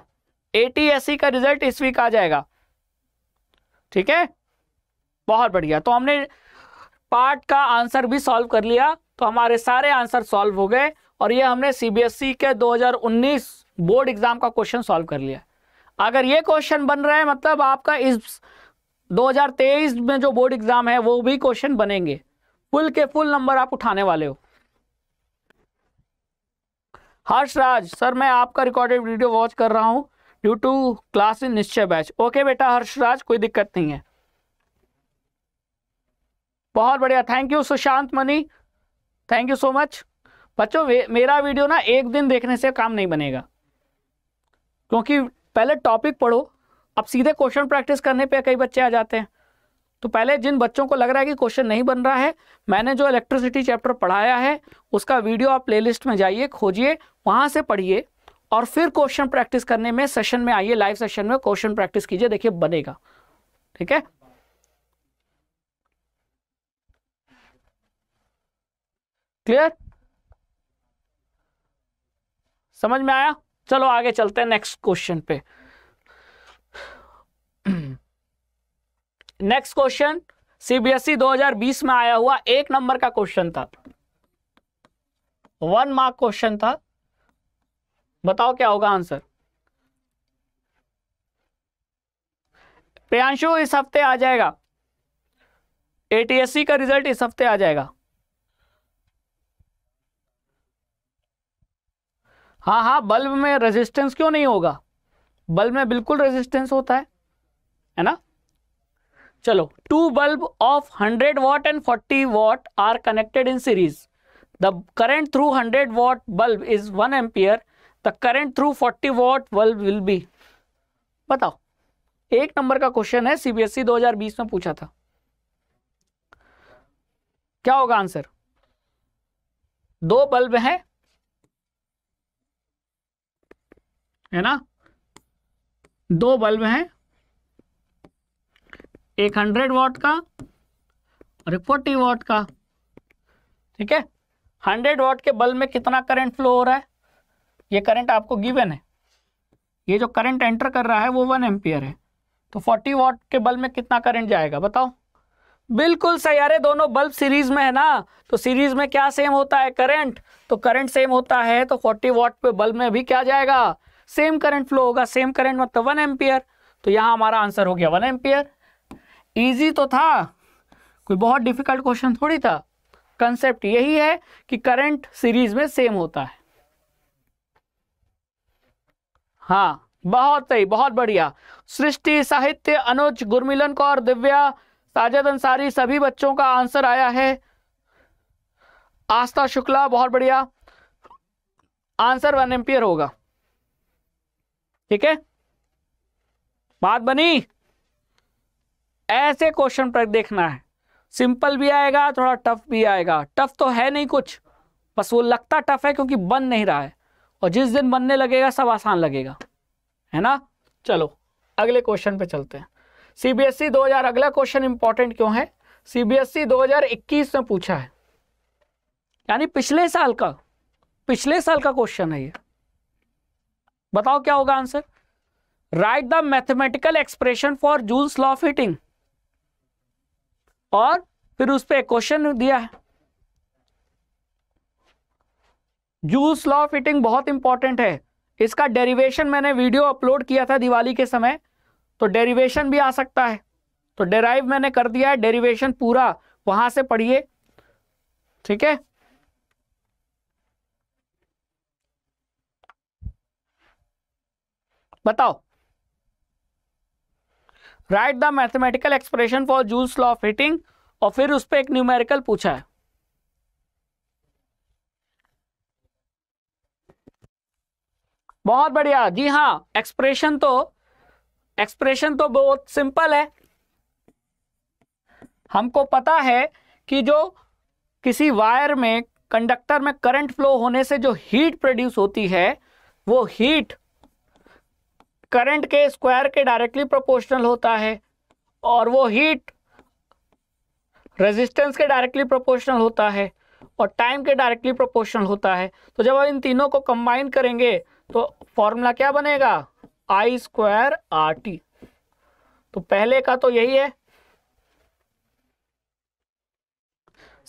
एटीएससी का रिजल्ट इस वीक आ जाएगा ठीक है बहुत बढ़िया तो हमने पार्ट का आंसर भी सॉल्व कर लिया तो हमारे सारे आंसर सॉल्व हो गए और ये हमने सीबीएसई e के 2019 बोर्ड एग्जाम का क्वेश्चन सॉल्व कर लिया अगर ये क्वेश्चन बन रहे है मतलब आपका इस 2023 में जो बोर्ड एग्जाम है वो भी क्वेश्चन बनेंगे फुल के फुल नंबर आप उठाने वाले हो हर्ष राज सर मैं आपका रिकॉर्डेड वीडियो वॉच कर रहा हूँ ड्यू टू क्लास इन निश्चय बैच ओके बेटा हर्षराज कोई दिक्कत नहीं है बहुत बढ़िया thank you Sushant Mani thank you so much बच्चों मेरा वीडियो ना एक दिन देखने से काम नहीं बनेगा क्योंकि पहले टॉपिक पढ़ो अब सीधे क्वेश्चन प्रैक्टिस करने पे कई बच्चे आ जाते हैं तो पहले जिन बच्चों को लग रहा है कि क्वेश्चन नहीं बन रहा है मैंने जो इलेक्ट्रिसिटी चैप्टर पढ़ाया है उसका वीडियो आप प्लेलिस्ट में जाइए खोजिए वहाँ से पढ़िए और फिर क्वेश्चन प्रैक्टिस करने में सेशन में आइए लाइव सेशन में क्वेश्चन प्रैक्टिस कीजिए देखिए बनेगा ठीक है क्लियर समझ में आया चलो आगे चलते हैं नेक्स्ट क्वेश्चन पे नेक्स्ट क्वेश्चन सीबीएसई e 2020 में आया हुआ एक नंबर का क्वेश्चन था वन मार्क क्वेश्चन था बताओ क्या होगा आंसर प्रियांशु इस हफ्ते आ जाएगा एटीएससी का रिजल्ट इस हफ्ते आ जाएगा हाँ हाँ बल्ब में रेजिस्टेंस क्यों नहीं होगा बल्ब में बिल्कुल रेजिस्टेंस होता है है ना चलो two bulb of 100 watt and 40 watt are connected in series the current through 100 watt bulb is 1 ampere the current through 40 watt bulb will be बताओ एक नंबर का क्वेश्चन है सीबीएसई e 2020 में पूछा था क्या होगा आंसर दो बल्ब हैं है ना दो बल्ब हैं एक हंड्रेड वॉट का और एक फोर्टी वॉट का ठीक है हंड्रेड वॉट के बल्ब में कितना करंट फ्लो हो रहा है ये करंट आपको गिवन है ये जो करंट एंटर कर रहा है वो वन एम्पियर है तो फोर्टी वॉट के बल्ब में कितना करंट जाएगा बताओ बिल्कुल सही अरे दोनों बल्ब सीरीज में है ना तो सीरीज में क्या सेम होता है करंट तो करंट सेम होता है तो फोर्टी वॉट पे बल्ब में भी क्या जाएगा सेम करंट फ्लो होगा सेम करंट मतलब वन एम्पियर तो यहाँ हमारा आंसर हो गया वन एम्पियर ईजी तो था कोई बहुत डिफिकल्ट क्वेश्चन थोड़ी था कंसेप्ट यही है कि करंट सीरीज में सेम होता है हाँ बहुत सही बहुत बढ़िया सृष्टि साहित्य अनुज गुरमिलन कौर दिव्या साजद अंसारी सभी बच्चों का आंसर आया है आस्था शुक्ला बहुत बढ़िया आंसर वन एम्पियर होगा ठीक है बात बनी ऐसे क्वेश्चन पर देखना है सिंपल भी आएगा थोड़ा टफ भी आएगा टफ तो है नहीं कुछ बस वो लगता टफ है क्योंकि बन नहीं रहा है और जिस दिन बनने लगेगा सब आसान लगेगा है ना चलो अगले क्वेश्चन पे चलते हैं सीबीएसई 2000 e अगला क्वेश्चन इंपॉर्टेंट क्यों है e सीबीएसई 2021 में पूछा है यानी पिछले साल का पिछले साल का क्वेश्चन है ये बताओ क्या होगा answer write the mathematical expression for Joule's law of heating और फिर उस पर क्वेश्चन दिया है जूस लॉ ऑफ ईटिंग बहुत इंपॉर्टेंट है इसका डेरिवेशन मैंने वीडियो अपलोड किया था दिवाली के समय तो डेरिवेशन भी आ सकता है तो डेराइव मैंने कर दिया है डेरिवेशन पूरा वहां से पढ़िए ठीक है बताओ write the mathematical expression for जूस लॉ ऑफ हीटिंग और फिर उस पर एक न्यूमेरिकल पूछा है बहुत बढ़िया जी हाँ एक्सप्रेशन तो एक्सप्रेशन तो बहुत सिंपल है हमको पता है कि जो किसी वायर में कंडक्टर में करंट फ्लो होने से जो हीट प्रोड्यूस होती है वो हीट करंट के स्क्वायर के डायरेक्टली प्रोपोर्शनल होता है और वो हीट रेजिस्टेंस के डायरेक्टली प्रोपोर्शनल होता है और टाइम के डायरेक्टली प्रोपोर्शनल होता है तो जब हम इन तीनों को कंबाइन करेंगे तो फॉर्मूला क्या बनेगा आई स्क्वायर आर टी तो पहले का तो यही है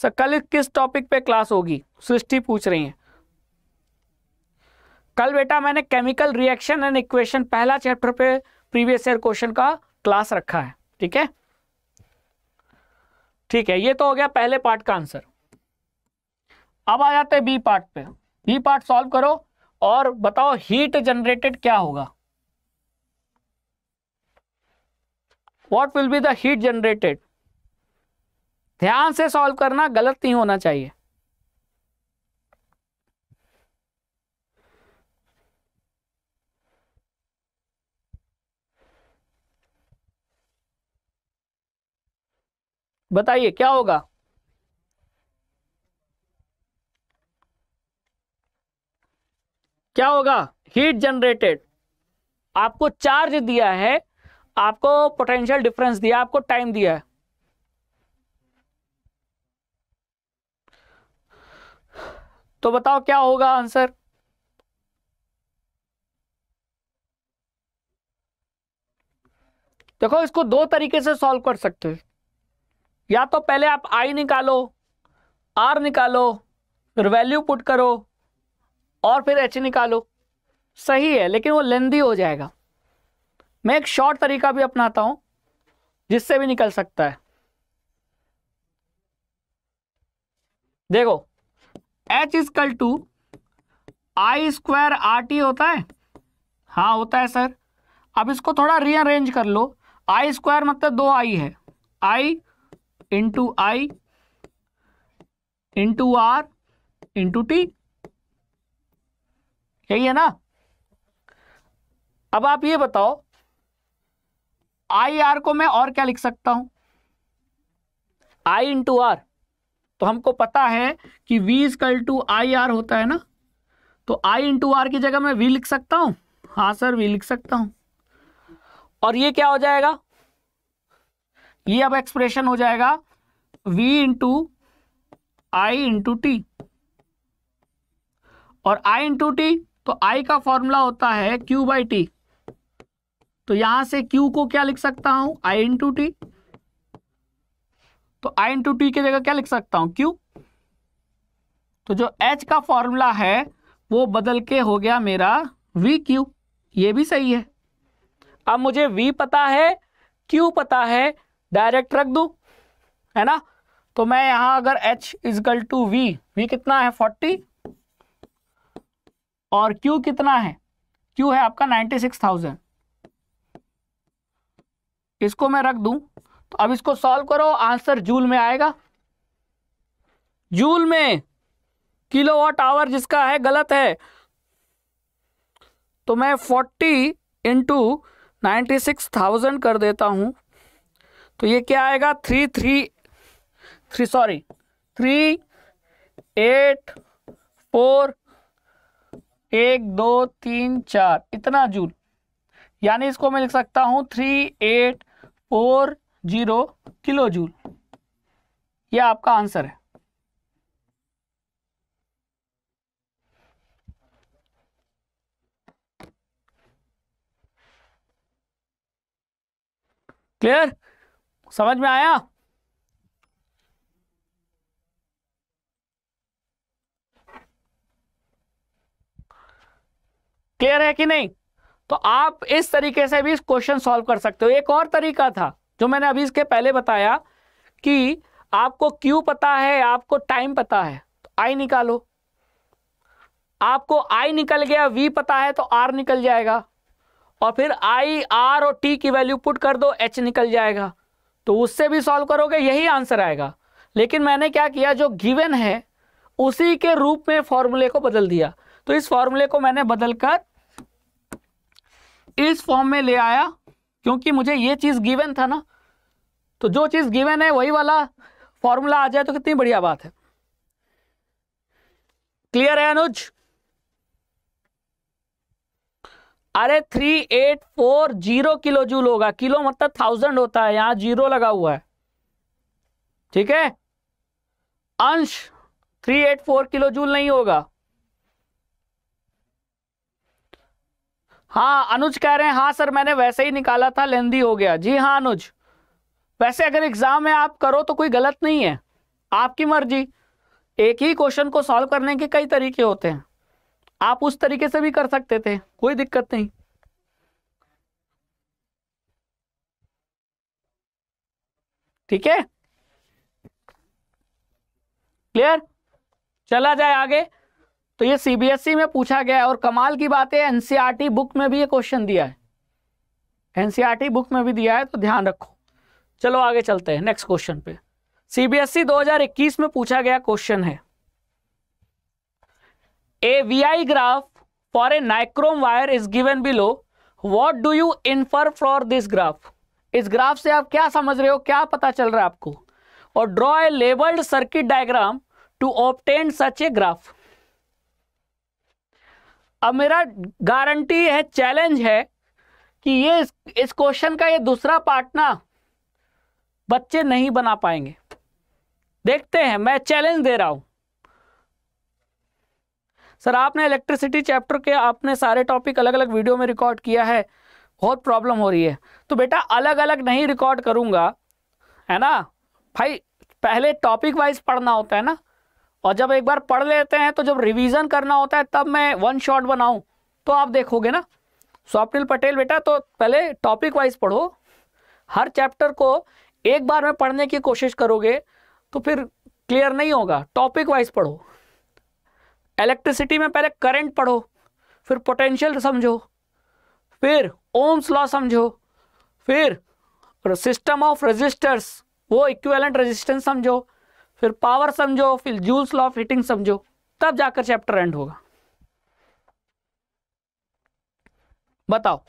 सर कल किस टॉपिक पे क्लास होगी सृष्टि पूछ रही है कल बेटा मैंने केमिकल रिएक्शन एंड इक्वेशन पहला चैप्टर पे प्रीवियस ईयर क्वेश्चन का क्लास रखा है ठीक है ठीक है ये तो हो गया पहले पार्ट का आंसर अब आ जाते हैं बी पार्ट पे बी पार्ट सॉल्व करो और बताओ हीट जनरेटेड क्या होगा what will be the heat generated ध्यान से सॉल्व करना गलत नहीं होना चाहिए बताइए क्या होगा क्या होगा हीट जनरेटेड आपको चार्ज दिया है आपको पोटेंशियल डिफरेंस दिया आपको टाइम दिया है तो बताओ क्या होगा आंसर देखो इसको दो तरीके से सॉल्व कर सकते हो या तो पहले आप आई निकालो आर निकालो फिर वैल्यू पुट करो और फिर एच e निकालो सही है लेकिन वो लेंदी हो जाएगा मैं एक शॉर्ट तरीका भी अपनाता हूँ जिससे भी निकल सकता है देखो H equal to I square R T होता है हाँ होता है सर अब इसको थोड़ा रीअरेंज कर लो आई स्क्वायर मतलब दो आई है I into I into R into T यही है ना अब आप ये बताओ आई आर को मैं और क्या लिख सकता हूं आई इंटू आर तो हमको पता है कि we equal to I are होता है ना तो आई इंटू आर की जगह मैं वी लिख सकता हूं हाँ सर वी लिख सकता हूं और ये क्या हो जाएगा ये अब एक्सप्रेशन हो जाएगा V into I into T और आई इंटू टी तो आई का फॉर्मूला होता है क्यू बाई टी तो यहां से क्यू को क्या लिख सकता हूं आई इंटू टी तो आई इंटू टी की जगह क्या लिख सकता हूं क्यू तो जो एच का फॉर्मूला है वो बदल के हो गया मेरा वी क्यू ये भी सही है अब मुझे वी पता है क्यू पता है डायरेक्ट रख दू है ना तो मैं यहां अगर H equal to V we कितना है फोर्टी और क्यू कितना है क्यू है आपका नाइन्टी सिक्स थाउजेंड इसको मैं रख दूं तो अब इसको सॉल्व करो आंसर जूल में आएगा जूल में किलोवाट आवर जिसका है गलत है तो मैं forty into ninety six thousand कर देता हूं तो ये क्या आएगा three three three sorry three eight four एक दो तीन चार इतना जूल यानी इसको मैं लिख सकता हूं three eight four zero kilo joule यह आपका आंसर है क्लियर समझ में आया क्लियर है कि नहीं तो आप इस तरीके से भी क्वेश्चन सॉल्व कर सकते हो एक और तरीका था जो मैंने अभी इसके पहले बताया कि आपको क्यू पता है आपको टाइम पता है तो आई निकालो आपको आई निकल गया वी पता है तो आर निकल जाएगा और फिर आई आर और टी की वैल्यू पुट कर दो एच निकल जाएगा तो उससे भी सॉल्व करोगे यही आंसर आएगा लेकिन मैंने क्या किया जो गिवन है उसी के रूप में फॉर्मूले को बदल दिया तो इस फॉर्मूले को मैंने बदलकर इस फॉर्म में ले आया क्योंकि मुझे ये चीज गिवन था ना तो जो चीज गिवन है वही वाला फॉर्मूला आ जाए तो कितनी बढ़िया बात है क्लियर है अनुज अरे three eight four zero kilo joule होगा किलो मतलब थाउजेंड होता है यहां जीरो लगा हुआ है ठीक है Ansh three eight four kilo joule नहीं होगा हाँ अनुज कह रहे हैं हाँ सर मैंने वैसे ही निकाला था लेंदी हो गया जी हाँ अनुज वैसे अगर एग्जाम में आप करो तो कोई गलत नहीं है आपकी मर्जी एक ही क्वेश्चन को सॉल्व करने के कई तरीके होते हैं आप उस तरीके से भी कर सकते थे कोई दिक्कत नहीं ठीक है क्लियर चला जाए आगे तो ये सीबीएसई e में पूछा गया है और कमाल की बात है एनसीईआरटी बुक e में भी ये क्वेश्चन दिया है एनसीईआरटी बुक e में भी दिया है तो ध्यान रखो चलो आगे चलते हैं नेक्स्ट क्वेश्चन पे सीबीएसई 2021 में पूछा गया क्वेश्चन है a V I graph for a nichrome wire is given below what do you infer for this graph इस ग्राफ से आप क्या समझ रहे हो क्या पता चल रहा है आपको और draw a labelled circuit diagram to obtain such a graph अब मेरा गारंटी है चैलेंज है कि ये इस, इस क्वेश्चन का ये दूसरा पार्ट ना बच्चे नहीं बना पाएंगे देखते हैं मैं चैलेंज दे रहा हूं सर आपने इलेक्ट्रिसिटी चैप्टर के आपने सारे टॉपिक अलग अलग वीडियो में रिकॉर्ड किया है बहुत प्रॉब्लम हो रही है तो बेटा अलग अलग नहीं रिकॉर्ड करूंगा है ना भाई पहले टॉपिक वाइज पढ़ना होता है ना और जब एक बार पढ़ लेते हैं तो जब रिवीजन करना होता है तब मैं वन शॉट बनाऊं तो आप देखोगे ना स्वप्निल पटेल बेटा तो पहले टॉपिक वाइज पढ़ो हर चैप्टर को एक बार में पढ़ने की कोशिश करोगे तो फिर क्लियर नहीं होगा टॉपिक वाइज पढ़ो इलेक्ट्रिसिटी में पहले करंट पढ़ो फिर पोटेंशियल समझो फिर ओम्स लॉ समझो फिर सिस्टम ऑफ रजिस्टर्स वो इक्वेलेंट रजिस्टेंस समझो फिर पावर समझो फिर जूल्स लॉ ऑफ हीटिंग समझो तब जाकर चैप्टर एंड होगा बताओ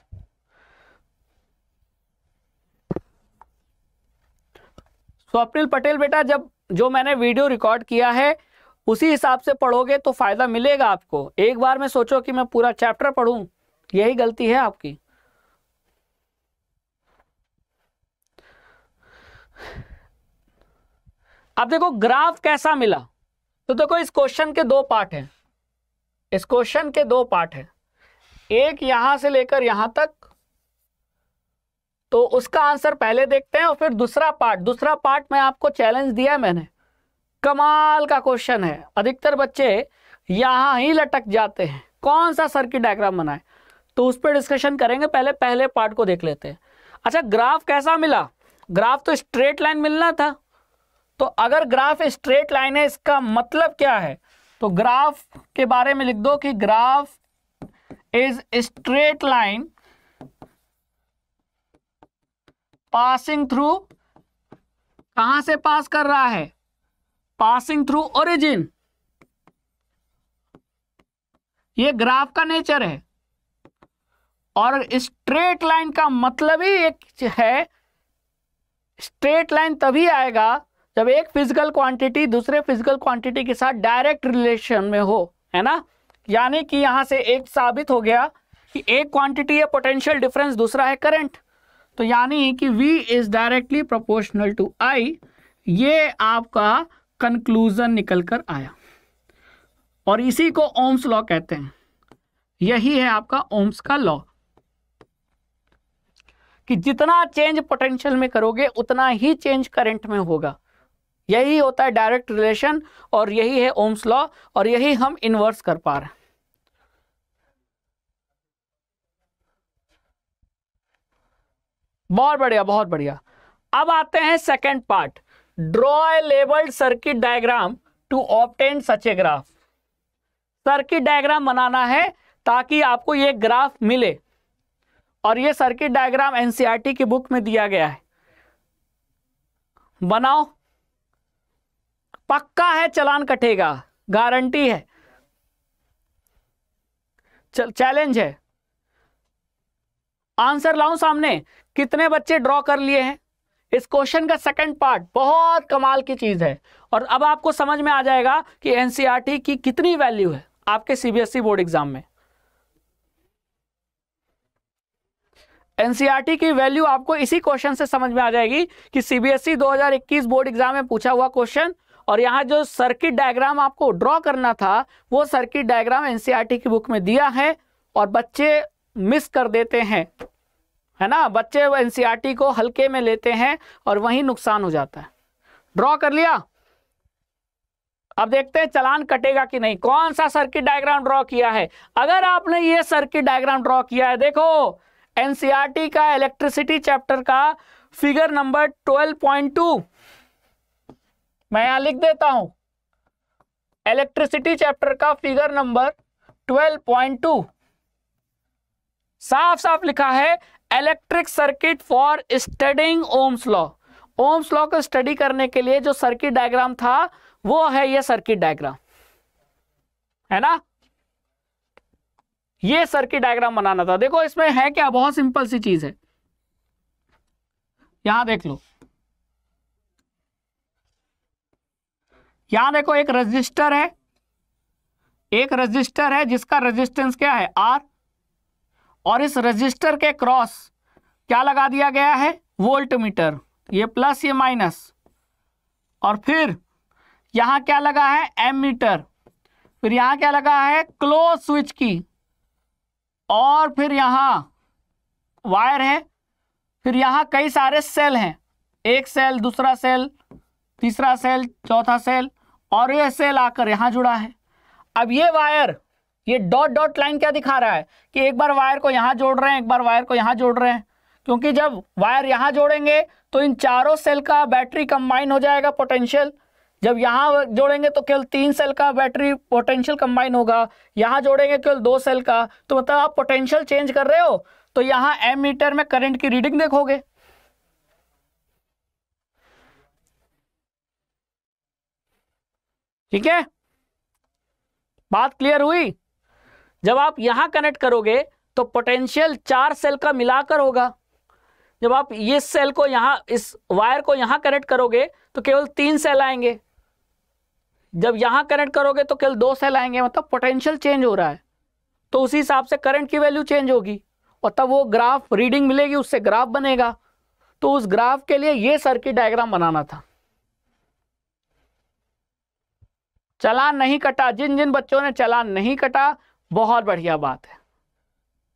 स्वप्निल तो पटेल बेटा जब जो मैंने वीडियो रिकॉर्ड किया है उसी हिसाब से पढ़ोगे तो फायदा मिलेगा आपको एक बार में सोचो कि मैं पूरा चैप्टर पढ़ूं यही गलती है आपकी अब देखो ग्राफ कैसा मिला तो देखो इस क्वेश्चन के दो पार्ट हैं इस क्वेश्चन के दो पार्ट हैं एक यहां से लेकर यहां तक तो उसका आंसर पहले देखते हैं और फिर दूसरा पार्ट दूसरा पार्ट में आपको चैलेंज दिया मैंने कमाल का क्वेश्चन है अधिकतर बच्चे यहां ही लटक जाते हैं कौन सा सर्किट डायग्राम बनाए तो उस पर डिस्कशन करेंगे पहले पहले पार्ट को देख लेते हैं अच्छा ग्राफ कैसा मिला ग्राफ तो स्ट्रेट लाइन मिलना था तो अगर ग्राफ स्ट्रेट लाइन है इसका मतलब क्या है तो ग्राफ के बारे में लिख दो कि graph is straight line passing through कहां से पास कर रहा है पासिंग थ्रू ओरिजिन ये ग्राफ का नेचर है और स्ट्रेट लाइन का मतलब ही एक है स्ट्रेट लाइन तभी आएगा जब एक फिजिकल क्वांटिटी दूसरे फिजिकल क्वांटिटी के साथ डायरेक्ट रिलेशन में हो है ना यानी कि यहां से एक साबित हो गया कि एक क्वांटिटी है पोटेंशियल डिफरेंस दूसरा है करंट तो यानी कि V is directly proportional to I ये आपका कंक्लूजन निकल कर आया और इसी को ओम्स लॉ कहते हैं यही है आपका ओम्स का लॉ कि जितना चेंज पोटेंशियल में करोगे उतना ही चेंज करंट में होगा यही होता है डायरेक्ट रिलेशन और यही है ओम्स लॉ और यही हम इन्वर्स कर पा रहे हैं बहुत बढ़िया बहुत बढ़िया अब आते हैं second part draw a labelled circuit diagram to obtain such a graph circuit diagram बनाना है ताकि आपको ये ग्राफ मिले और ये सर्किट डायग्राम एनसीईआरटी की बुक में दिया गया है बनाओ पक्का है चलान कटेगा गारंटी है चैलेंज है आंसर लाऊं सामने कितने बच्चे ड्रॉ कर लिए हैं इस क्वेश्चन का सेकंड पार्ट बहुत कमाल की चीज है और अब आपको समझ में आ जाएगा कि एनसीईआरटी e की कितनी वैल्यू है आपके सीबीएसई बोर्ड एग्जाम में एनसीईआरटी e की वैल्यू आपको इसी क्वेश्चन से समझ में आ जाएगी कि सीबीएसई 2021 बोर्ड एग्जाम में पूछा हुआ क्वेश्चन और यहाँ जो सर्किट डायग्राम आपको ड्रॉ करना था वो सर्किट डायग्राम एनसीईआरटी की बुक में दिया है और बच्चे मिस कर देते हैं है ना बच्चे एनसीईआरटी e को हल्के में लेते हैं और वहीं नुकसान हो जाता है ड्रॉ कर लिया अब देखते हैं चलान कटेगा कि नहीं कौन सा सर्किट डायग्राम ड्रॉ किया है अगर आपने ये सर्किट डायग्राम ड्रॉ किया है देखो एनसीईआरटी e का इलेक्ट्रिसिटी चैप्टर का फिगर नंबर टू मैं यहां लिख देता हूं इलेक्ट्रिसिटी चैप्टर का फिगर नंबर 12.2 साफ साफ लिखा है electric circuit for studying Ohm's law Ohm's law को स्टडी करने के लिए जो सर्किट डायग्राम था वो है ये सर्किट डायग्राम है ना ये सर्किट डायग्राम बनाना था देखो इसमें है क्या बहुत सिंपल सी चीज है यहां देख लो यहां देखो एक रजिस्टर है एक रजिस्टर है जिसका रेजिस्टेंस क्या है आर और इस रजिस्टर के क्रॉस क्या लगा दिया गया है वोल्ट मीटर ये प्लस ये माइनस और फिर यहां क्या लगा है एम मीटर फिर यहाँ क्या लगा है क्लोज स्विच की और फिर यहां वायर है फिर यहाँ कई सारे सेल हैं एक सेल दूसरा सेल तीसरा सेल चौथा सेल और ये सेल आकर यहाँ जुड़ा है अब ये वायर ये डॉट डॉट लाइन क्या दिखा रहा है कि एक बार वायर को यहाँ जोड़ रहे हैं एक बार वायर को यहाँ जोड़ रहे हैं क्योंकि जब वायर यहाँ जोड़ेंगे तो इन चारों सेल का बैटरी कंबाइन हो जाएगा पोटेंशियल जब यहाँ जोड़ेंगे तो केवल तीन सेल का बैटरी पोटेंशियल कंबाइन होगा यहाँ जोड़ेंगे केवल दो सेल का तो मतलब आप पोटेंशियल चेंज कर रहे हो तो यहाँ एम मीटर में करंट की रीडिंग देखोगे ठीक है बात क्लियर हुई जब आप यहां कनेक्ट करोगे तो पोटेंशियल चार सेल का मिलाकर होगा जब आप ये सेल को यहां इस वायर को यहां कनेक्ट करोगे तो केवल तीन सेल आएंगे जब यहां कनेक्ट करोगे तो केवल दो सेल आएंगे मतलब पोटेंशियल चेंज हो रहा है तो उसी हिसाब से करंट की वैल्यू चेंज होगी और तब वो ग्राफ रीडिंग मिलेगी उससे ग्राफ बनेगा तो उस ग्राफ के लिए ये सर्किट डायग्राम बनाना था चलान नहीं कटा जिन जिन बच्चों ने चलान नहीं कटा बहुत बढ़िया बात है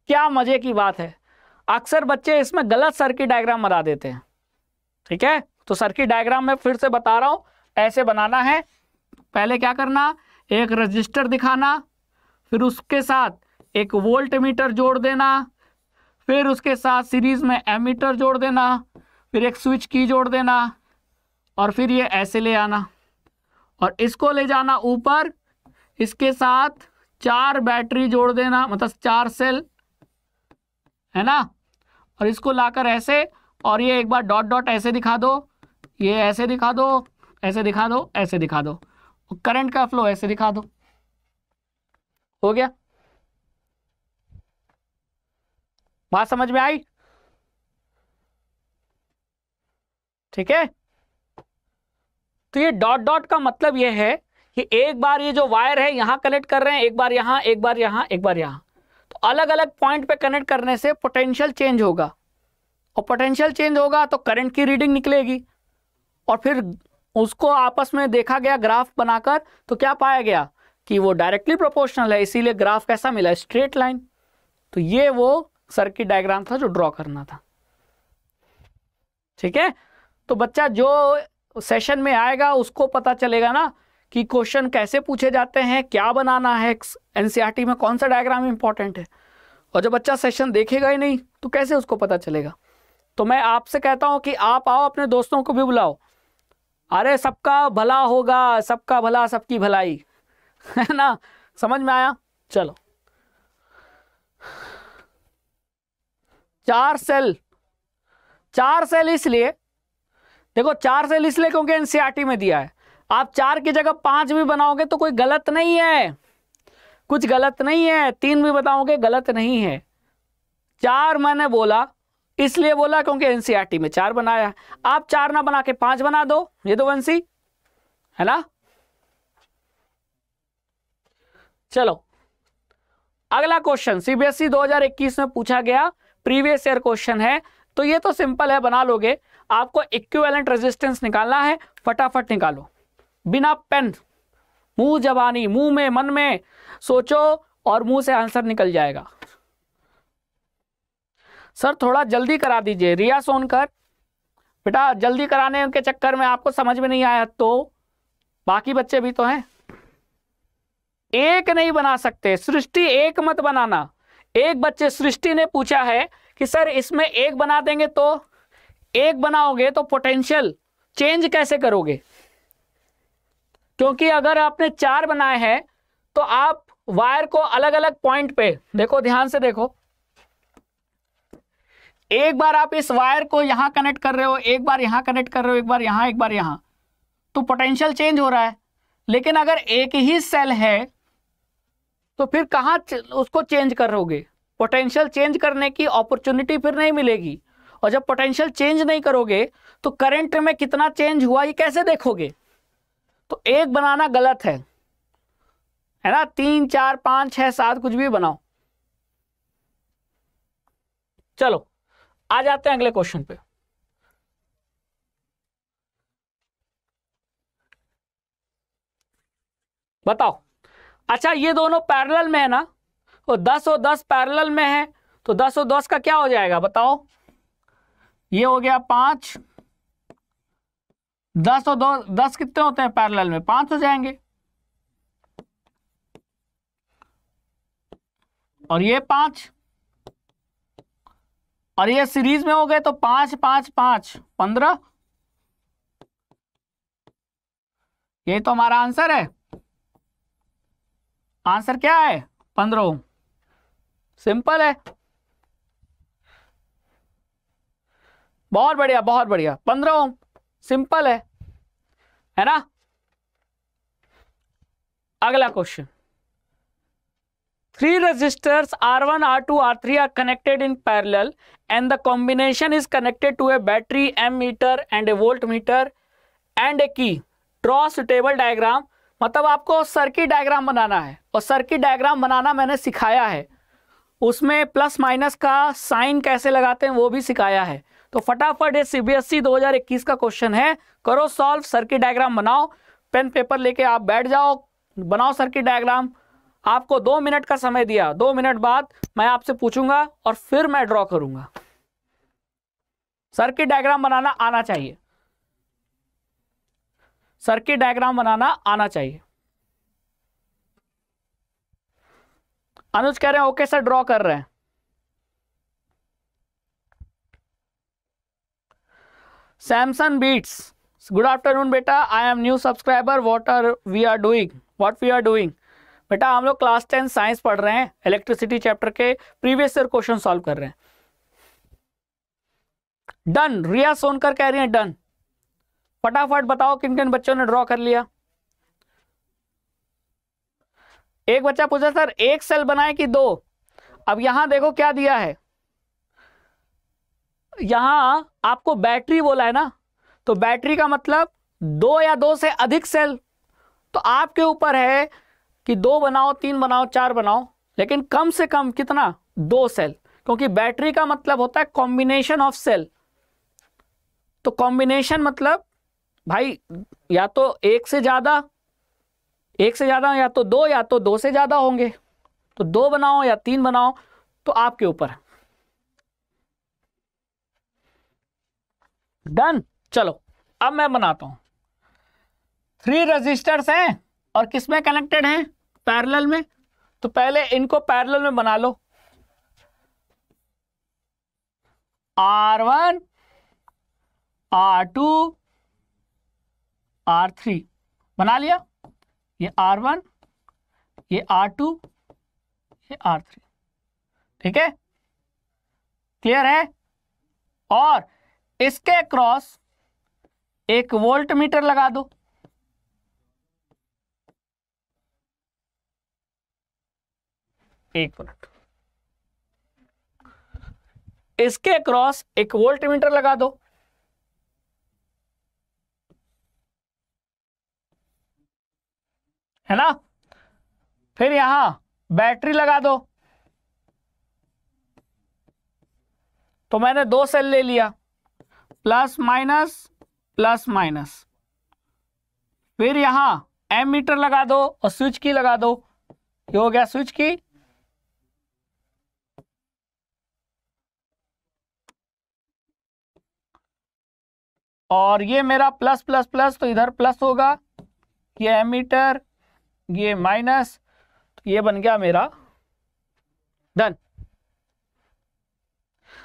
क्या मजे की बात है अक्सर बच्चे इसमें गलत सर्किट डायग्राम बना देते हैं ठीक है तो सर्किट डायग्राम में फिर से बता रहा हूँ ऐसे बनाना है पहले क्या करना एक रजिस्टर दिखाना फिर उसके साथ एक वोल्ट मीटर जोड़ देना फिर उसके साथ सीरीज में एमीटर जोड़ देना फिर एक स्विच की जोड़ देना और फिर ये ऐसे ले आना और इसको ले जाना ऊपर इसके साथ चार बैटरी जोड़ देना मतलब चार सेल है ना और इसको लाकर ऐसे और ये एक बार डॉट डॉट ऐसे दिखा दो ये ऐसे दिखा दो ऐसे दिखा दो ऐसे दिखा दो करंट का फ्लो ऐसे दिखा दो हो गया बात समझ में आई ठीक है तो ये डॉट डॉट का मतलब ये है कि एक बार ये जो वायर है यहाँ कनेक्ट कर रहे हैं एक बार यहाँ एक बार यहाँ एक बार यहाँ तो अलग अलग पॉइंट पे कनेक्ट करने से पोटेंशियल चेंज होगा और पोटेंशियल चेंज होगा तो करंट की रीडिंग निकलेगी और फिर उसको आपस में देखा गया ग्राफ बनाकर तो क्या पाया गया कि वो डायरेक्टली प्रोपोर्शनल है इसीलिए ग्राफ कैसा मिला स्ट्रेट लाइन तो ये वो सर्किट डायग्राम था जो ड्रॉ करना था ठीक है तो बच्चा जो सेशन तो में आएगा उसको पता चलेगा ना कि क्वेश्चन कैसे पूछे जाते हैं क्या बनाना है एनसीईआरटी e में कौन सा डायग्राम इंपॉर्टेंट है और जब बच्चा सेशन देखेगा ही नहीं तो कैसे उसको पता चलेगा तो मैं आपसे कहता हूं कि आप आओ अपने दोस्तों को भी बुलाओ अरे सबका भला होगा सबका भला सबकी भलाई है ना समझ में आया चलो चार सेल चार सेल इसलिए देखो चार सेल इसलिए क्योंकि एनसीईआरटी में दिया है आप चार की जगह पांच भी बनाओगे तो कोई गलत नहीं है कुछ गलत नहीं है तीन भी बताओगे गलत नहीं है चार मैंने बोला इसलिए बोला क्योंकि एनसीईआरटी में चार बनाया आप चार ना बना के पांच बना दो ये दो तो वंशी है ना चलो अगला क्वेश्चन सीबीएसई 2021 में पूछा गया प्रीवियस ईयर क्वेश्चन है तो ये तो सिंपल है बना लोगे आपको इक्विवेलेंट रेजिस्टेंस निकालना है फटाफट निकालो बिना पेन मुंह जबानी मुंह में मन में सोचो और मुंह से आंसर निकल जाएगा सर थोड़ा जल्दी करा दीजिए रिया सोनकर बेटा जल्दी कराने के चक्कर में आपको समझ में नहीं आया तो बाकी बच्चे भी तो हैं एक नहीं बना सकते सृष्टि एक मत बनाना एक बच्चे सृष्टि ने पूछा है कि सर इसमें एक बना देंगे तो एक बनाओगे तो पोटेंशियल चेंज कैसे करोगे क्योंकि अगर आपने चार बनाए हैं तो आप वायर को अलग अलग पॉइंट पे देखो ध्यान से देखो एक बार आप इस वायर को यहां कनेक्ट कर रहे हो एक बार यहां कनेक्ट कर रहे हो एक बार यहां एक बार यहां तो पोटेंशियल चेंज हो रहा है लेकिन अगर एक ही सेल है तो फिर कहां उसको चेंज करोगे पोटेंशियल चेंज करने की अपॉर्चुनिटी फिर नहीं मिलेगी और जब पोटेंशियल चेंज नहीं करोगे तो करंट में कितना चेंज हुआ ये कैसे देखोगे तो एक बनाना गलत है है ना तीन चार पांच छह सात कुछ भी बनाओ चलो आ जाते हैं अगले क्वेश्चन पे बताओ अच्छा ये दोनों पैरेलल में है ना और दस और दस पैरेलल में है तो दस और दस का क्या हो जाएगा बताओ ये हो गया पांच दस और तो दो दस कितने होते हैं पैरेलल में पांच हो जाएंगे और ये पांच और ये सीरीज में हो गए तो पांच पांच पांच पंद्रह ये तो हमारा आंसर है आंसर क्या है पंद्रह सिंपल है बहुत बढ़िया बहुत बढ़िया पंद्रह ओम सिंपल है है ना अगला question three resistors R one R two R three are connected in parallel and the combination is connected to a battery ammeter and a voltmeter and a key draw suitable diagram मतलब आपको circuit diagram बनाना है और circuit diagram बनाना मैंने सिखाया है उसमें plus minus का साइन कैसे लगाते हैं वो भी सिखाया है तो फटाफट ये सीबीएसई 2021 का क्वेश्चन है करो सॉल्व सर्किट डायग्राम बनाओ पेन पेपर लेके आप बैठ जाओ बनाओ सर्किट डायग्राम आपको दो मिनट का समय दिया दो मिनट बाद मैं आपसे पूछूंगा और फिर मैं ड्रॉ करूंगा सर्किट डायग्राम बनाना आना चाहिए सर्किट डायग्राम बनाना आना चाहिए अनुज कह रहे हैं ओके सर ड्रॉ कर रहे हैं सैमसन बीट्स गुड आफ्टरनून बेटा I am new subscriber what are we are doing what we are doing बेटा हम लोग क्लास टेन साइंस पढ़ रहे हैं इलेक्ट्रिसिटी चैप्टर के प्रीवियस ईयर क्वेश्चन सॉल्व कर रहे हैं डन रिया सोनकर कह रही है डन फटाफट बताओ किन किन बच्चों ने ड्रॉ कर लिया एक बच्चा पूछा सर एक सेल बनाए कि दो अब यहां देखो क्या दिया है यहां आपको बैटरी बोला है ना तो बैटरी का मतलब दो या दो से अधिक सेल तो आपके ऊपर है कि दो बनाओ तीन बनाओ चार बनाओ लेकिन कम से कम कितना दो सेल क्योंकि बैटरी का मतलब होता है कॉम्बिनेशन ऑफ सेल तो कॉम्बिनेशन मतलब भाई या तो एक से ज़्यादा एक से ज़्यादा या तो दो या तो दो से ज़्यादा होंगे तो दो बनाओ या तीन बनाओ तो आपके ऊपर है डन चलो अब मैं बनाता हूं थ्री रजिस्टर्स हैं और किसमें कनेक्टेड हैं पैरेलल में तो पहले इनको पैरेलल में बना लो R one R two R three बना लिया ये आर वन ये आर टू ये आर थ्री ठीक है क्लियर है और इसके क्रॉस एक वोल्ट मीटर लगा दो एक मिनट इसके क्रॉस एक वोल्ट मीटर लगा दो है ना फिर यहां बैटरी लगा दो तो मैंने दो सेल ले लिया प्लस माइनस प्लस माइनस फिर यहां एम मीटर लगा दो और स्विच की लगा दो ये हो गया स्विच की और ये मेरा प्लस प्लस प्लस तो इधर प्लस होगा ये एम मीटर ये माइनस तो ये बन गया मेरा डन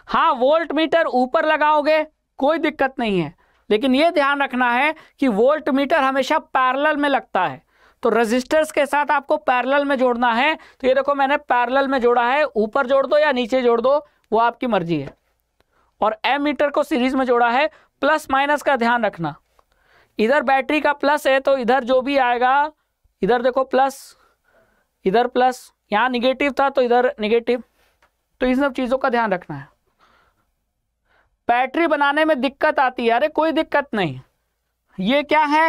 हाँ वोल्ट मीटर ऊपर लगाओगे कोई दिक्कत नहीं है लेकिन ये ध्यान रखना है कि वोल्ट मीटर हमेशा पैरेलल में लगता है तो रजिस्टर्स के साथ आपको पैरेलल में जोड़ना है तो ये देखो मैंने पैरेलल में जोड़ा है ऊपर जोड़ दो या नीचे जोड़ दो वो आपकी मर्जी है और एम मीटर को सीरीज में जोड़ा है प्लस माइनस का ध्यान रखना इधर बैटरी का प्लस है तो इधर जो भी आएगा इधर देखो प्लस इधर प्लस यहाँ निगेटिव था तो इधर निगेटिव तो इन सब चीज़ों का ध्यान रखना है बैटरी बनाने में दिक्कत आती है अरे कोई दिक्कत नहीं ये क्या है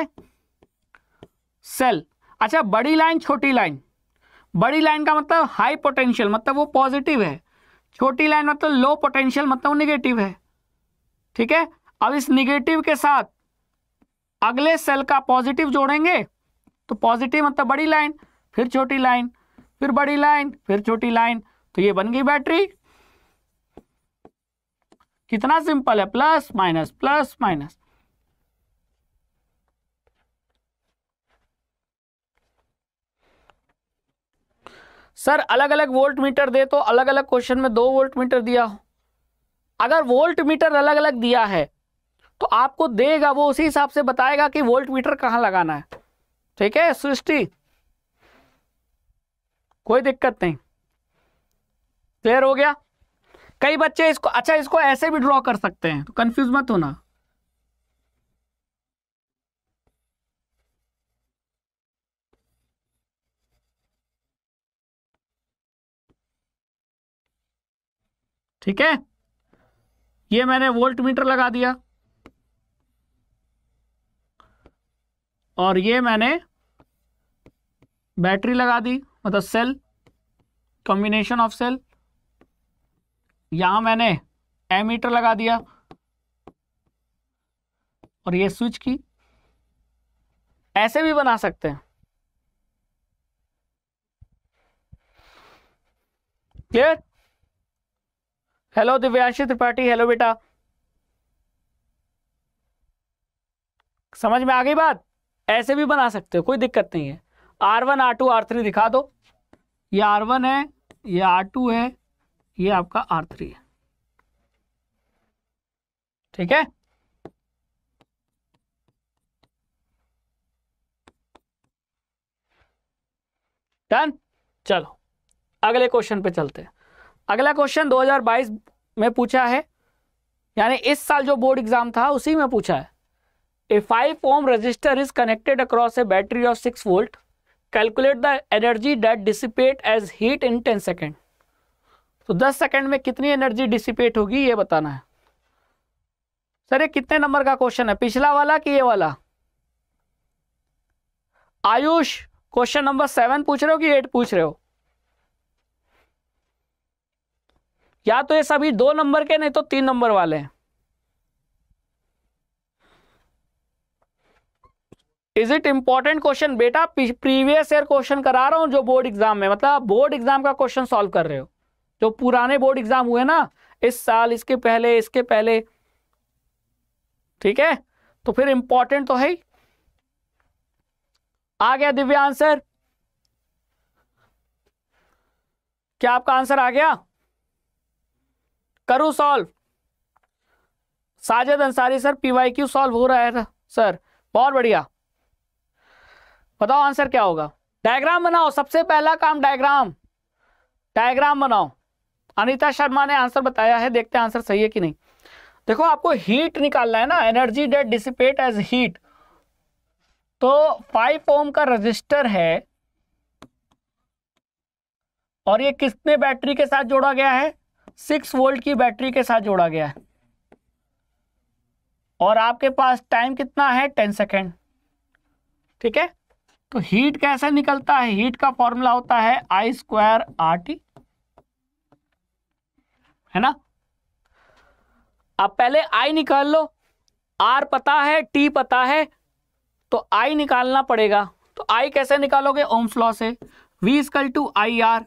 सेल अच्छा बड़ी लाइन छोटी लाइन बड़ी लाइन का मतलब हाई पोटेंशियल मतलब वो पॉजिटिव है छोटी लाइन मतलब लो पोटेंशियल मतलब निगेटिव है ठीक है अब इस निगेटिव के साथ अगले सेल का पॉजिटिव जोड़ेंगे तो पॉजिटिव मतलब बड़ी लाइन फिर छोटी लाइन फिर बड़ी लाइन फिर छोटी लाइन तो ये बन गई बैटरी कितना सिंपल है plus minus plus minus sir अलग अलग वोल्ट मीटर दे तो अलग अलग क्वेश्चन में दो वोल्ट मीटर दिया हो अगर वोल्ट मीटर अलग अलग दिया है तो आपको देगा वो उसी हिसाब से बताएगा कि वोल्ट मीटर कहां लगाना है ठीक है सृष्टि कोई दिक्कत नहीं क्लियर हो गया कई बच्चे इसको अच्छा इसको ऐसे भी ड्रॉ कर सकते हैं तो कंफ्यूज मत होना ठीक है ये मैंने वोल्ट मीटर लगा दिया और ये मैंने बैटरी लगा दी मतलब सेल कॉम्बिनेशन ऑफ सेल यहां मैंने एमीटर लगा दिया और ये स्विच की ऐसे भी बना सकते हैं clear hello Divyashi Tripathi hello बेटा समझ में आ गई बात ऐसे भी बना सकते हो कोई दिक्कत नहीं है R one R two R three दिखा दो ये आर वन है ये आर टू है ये आपका आर थ्री है ठीक है डन चलो अगले क्वेश्चन पे चलते हैं अगला क्वेश्चन 2022 में पूछा है यानी इस साल जो बोर्ड एग्जाम था उसी में पूछा है a five ohm resistor is connected across a battery of six volt calculate the energy that dissipate as heat in ten second तो 10 सेकंड में कितनी एनर्जी डिसिपेट होगी ये बताना है सर ये कितने नंबर का क्वेश्चन है पिछला वाला कि ये वाला आयुष क्वेश्चन नंबर सेवन पूछ रहे हो कि एट पूछ रहे हो या तो ये सभी दो नंबर के नहीं तो तीन नंबर वाले हैं इज इट इंपॉर्टेंट क्वेश्चन बेटा प्रीवियस ईयर क्वेश्चन करा रहा हूं जो बोर्ड एग्जाम में मतलब बोर्ड एग्जाम का क्वेश्चन सॉल्व कर रहे हो जो पुराने बोर्ड एग्जाम हुए ना इस साल इसके पहले इसके पहले ठीक है तो फिर इंपॉर्टेंट तो है आ गया दिव्या आंसर क्या आपका आंसर आ गया करू solve Sajid Ansari sir PYQ solve हो रहा है सर बहुत बढ़िया बताओ आंसर क्या होगा डायग्राम बनाओ सबसे पहला काम डायग्राम डायग्राम बनाओ अनिता शर्मा ने आंसर बताया है देखते हैं आंसर सही है कि नहीं देखो आपको हीट निकालना है ना energy that dissipate as heat तो फाइव ओम का रजिस्टर है और ये कितने बैटरी के साथ जोड़ा गया है सिक्स वोल्ट की बैटरी के साथ जोड़ा गया है और आपके पास टाइम कितना है टेन सेकेंड ठीक है तो हीट कैसे निकलता है हीट का फॉर्मूला होता है आई स्क्वायर आर टी है ना अब पहले आई निकाल लो आर पता है टी पता है तो आई निकालना पड़ेगा तो आई कैसे निकालोगे ओम्स लॉ से V is equal to I R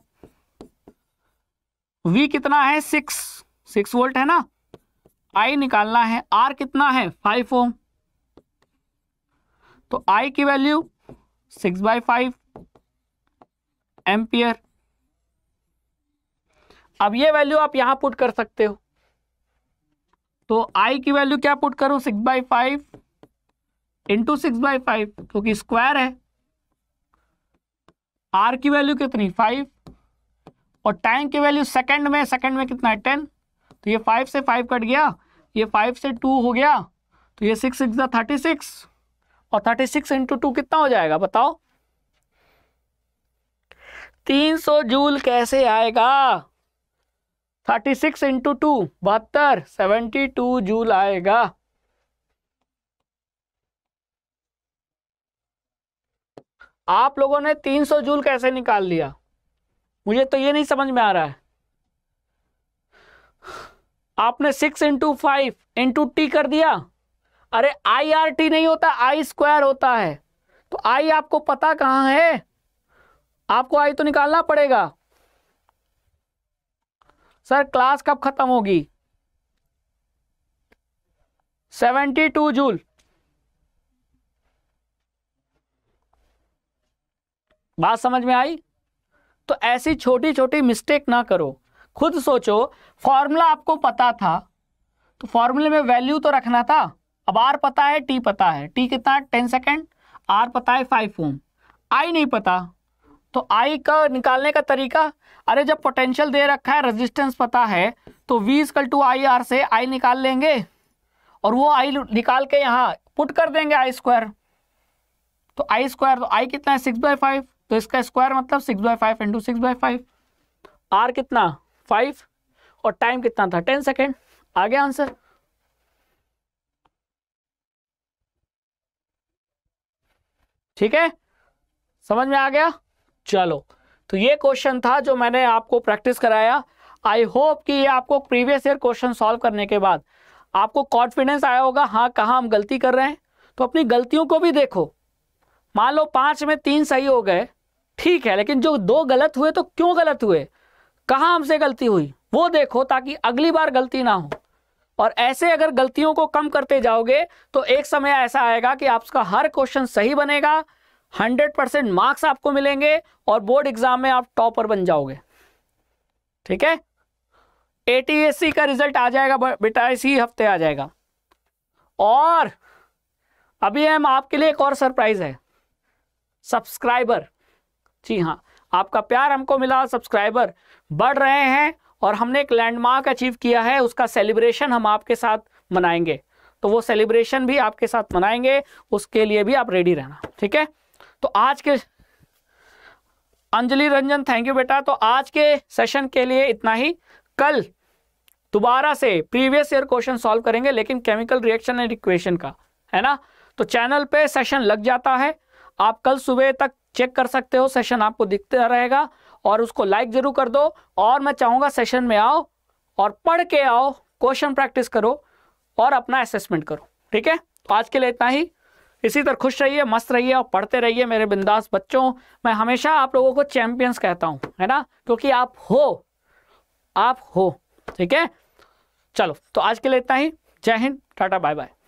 V कितना है सिक्स सिक्स वोल्ट है ना आई निकालना है आर कितना है फाइव ओम तो आई की value six by five ampere अब ये वैल्यू आप यहां पुट कर सकते हो तो आई की वैल्यू क्या पुट करूं six by five into six by five क्योंकि स्क्वायर है आर की वैल्यू कितनी फाइव और टाइम की वैल्यू सेकंड में सेकंड में कितना है टेन तो ये फाइव से फाइव कट गया ये फाइव से टू हो गया तो ये सिक्स सिक्स थर्टी सिक्स और थर्टी सिक्स इंटू टू कितना हो जाएगा बताओ तीन सौ जूल कैसे आएगा थर्टी सिक्स इंटू टू बहत्तर सेवेंटी टू जूल आएगा आप लोगों ने तीन सौ जूल कैसे निकाल लिया मुझे तो ये नहीं समझ में आ रहा है आपने six into five into T कर दिया अरे आई आर टी नहीं होता आई स्क्वायर होता है तो आई आपको पता कहाँ है आपको आई तो निकालना पड़ेगा सर क्लास कब खत्म होगी सेवेंटी टू जूल बात समझ में आई तो ऐसी छोटी छोटी मिस्टेक ना करो खुद सोचो फॉर्मूला आपको पता था तो फॉर्मूले में वैल्यू तो रखना था अब आर पता है टी पता है टी कितना टेन सेकेंड आर पता है फाइव फोम आई नहीं पता तो आई का निकालने का तरीका अरे जब पोटेंशियल दे रखा है रेजिस्टेंस पता है तो V is equal to I R से आई निकाल लेंगे और वो आई निकाल के यहाँ पुट कर देंगे आई स्क्वायर तो आई स्क्वायर तो आई कितना है सिक्स बाय फाइव तो इसका स्क्वायर मतलब six by five into six by five R कितना फाइव और टाइम कितना था टेन सेकेंड आ गया आंसर ठीक है समझ में आ गया चलो तो ये क्वेश्चन था जो मैंने आपको प्रैक्टिस कराया आई होप कि ये आपको प्रीवियस ईयर क्वेश्चन सॉल्व करने के बाद आपको कॉन्फिडेंस आया होगा हाँ कहाँ हम गलती कर रहे हैं तो अपनी गलतियों को भी देखो मान लो पाँच में तीन सही हो गए ठीक है लेकिन जो दो गलत हुए तो क्यों गलत हुए कहाँ हमसे गलती हुई वो देखो ताकि अगली बार गलती ना हो और ऐसे अगर गलतियों को कम करते जाओगे तो एक समय ऐसा आएगा कि आपका हर क्वेश्चन सही बनेगा हंड्रेड परसेंट मार्क्स आपको मिलेंगे और बोर्ड एग्जाम में आप टॉपर बन जाओगे ठीक है ए का रिजल्ट आ जाएगा बेटा इसी हफ्ते आ जाएगा और अभी हम आपके लिए एक और सरप्राइज है सब्सक्राइबर जी हाँ आपका प्यार हमको मिला सब्सक्राइबर बढ़ रहे हैं और हमने एक लैंडमार्क अचीव किया है उसका सेलिब्रेशन हम आपके साथ मनाएंगे तो वो सेलिब्रेशन भी आपके साथ मनाएंगे उसके लिए भी आप रेडी रहना ठीक है तो आज के अंजलि रंजन थैंक यू बेटा तो आज के सेशन के लिए इतना ही कल दोबारा से प्रीवियस ईयर क्वेश्चन सॉल्व करेंगे लेकिन केमिकल रिएक्शन एंड इक्वेशन का है ना तो चैनल पे सेशन लग जाता है आप कल सुबह तक चेक कर सकते हो सेशन आपको दिखता रहेगा और उसको लाइक जरूर कर दो और मैं चाहूँगा सेशन में आओ और पढ़ के आओ क्वेश्चन प्रैक्टिस करो और अपना असेसमेंट करो ठीक है तो आज के लिए इतना ही इसी तरह खुश रहिए मस्त रहिए और पढ़ते रहिए मेरे बिंदास बच्चों मैं हमेशा आप लोगों को चैंपियंस कहता हूँ है ना क्योंकि आप हो आप हो ठीक है चलो तो आज के लिए इतना ही जय हिंद टाटा बाय बाय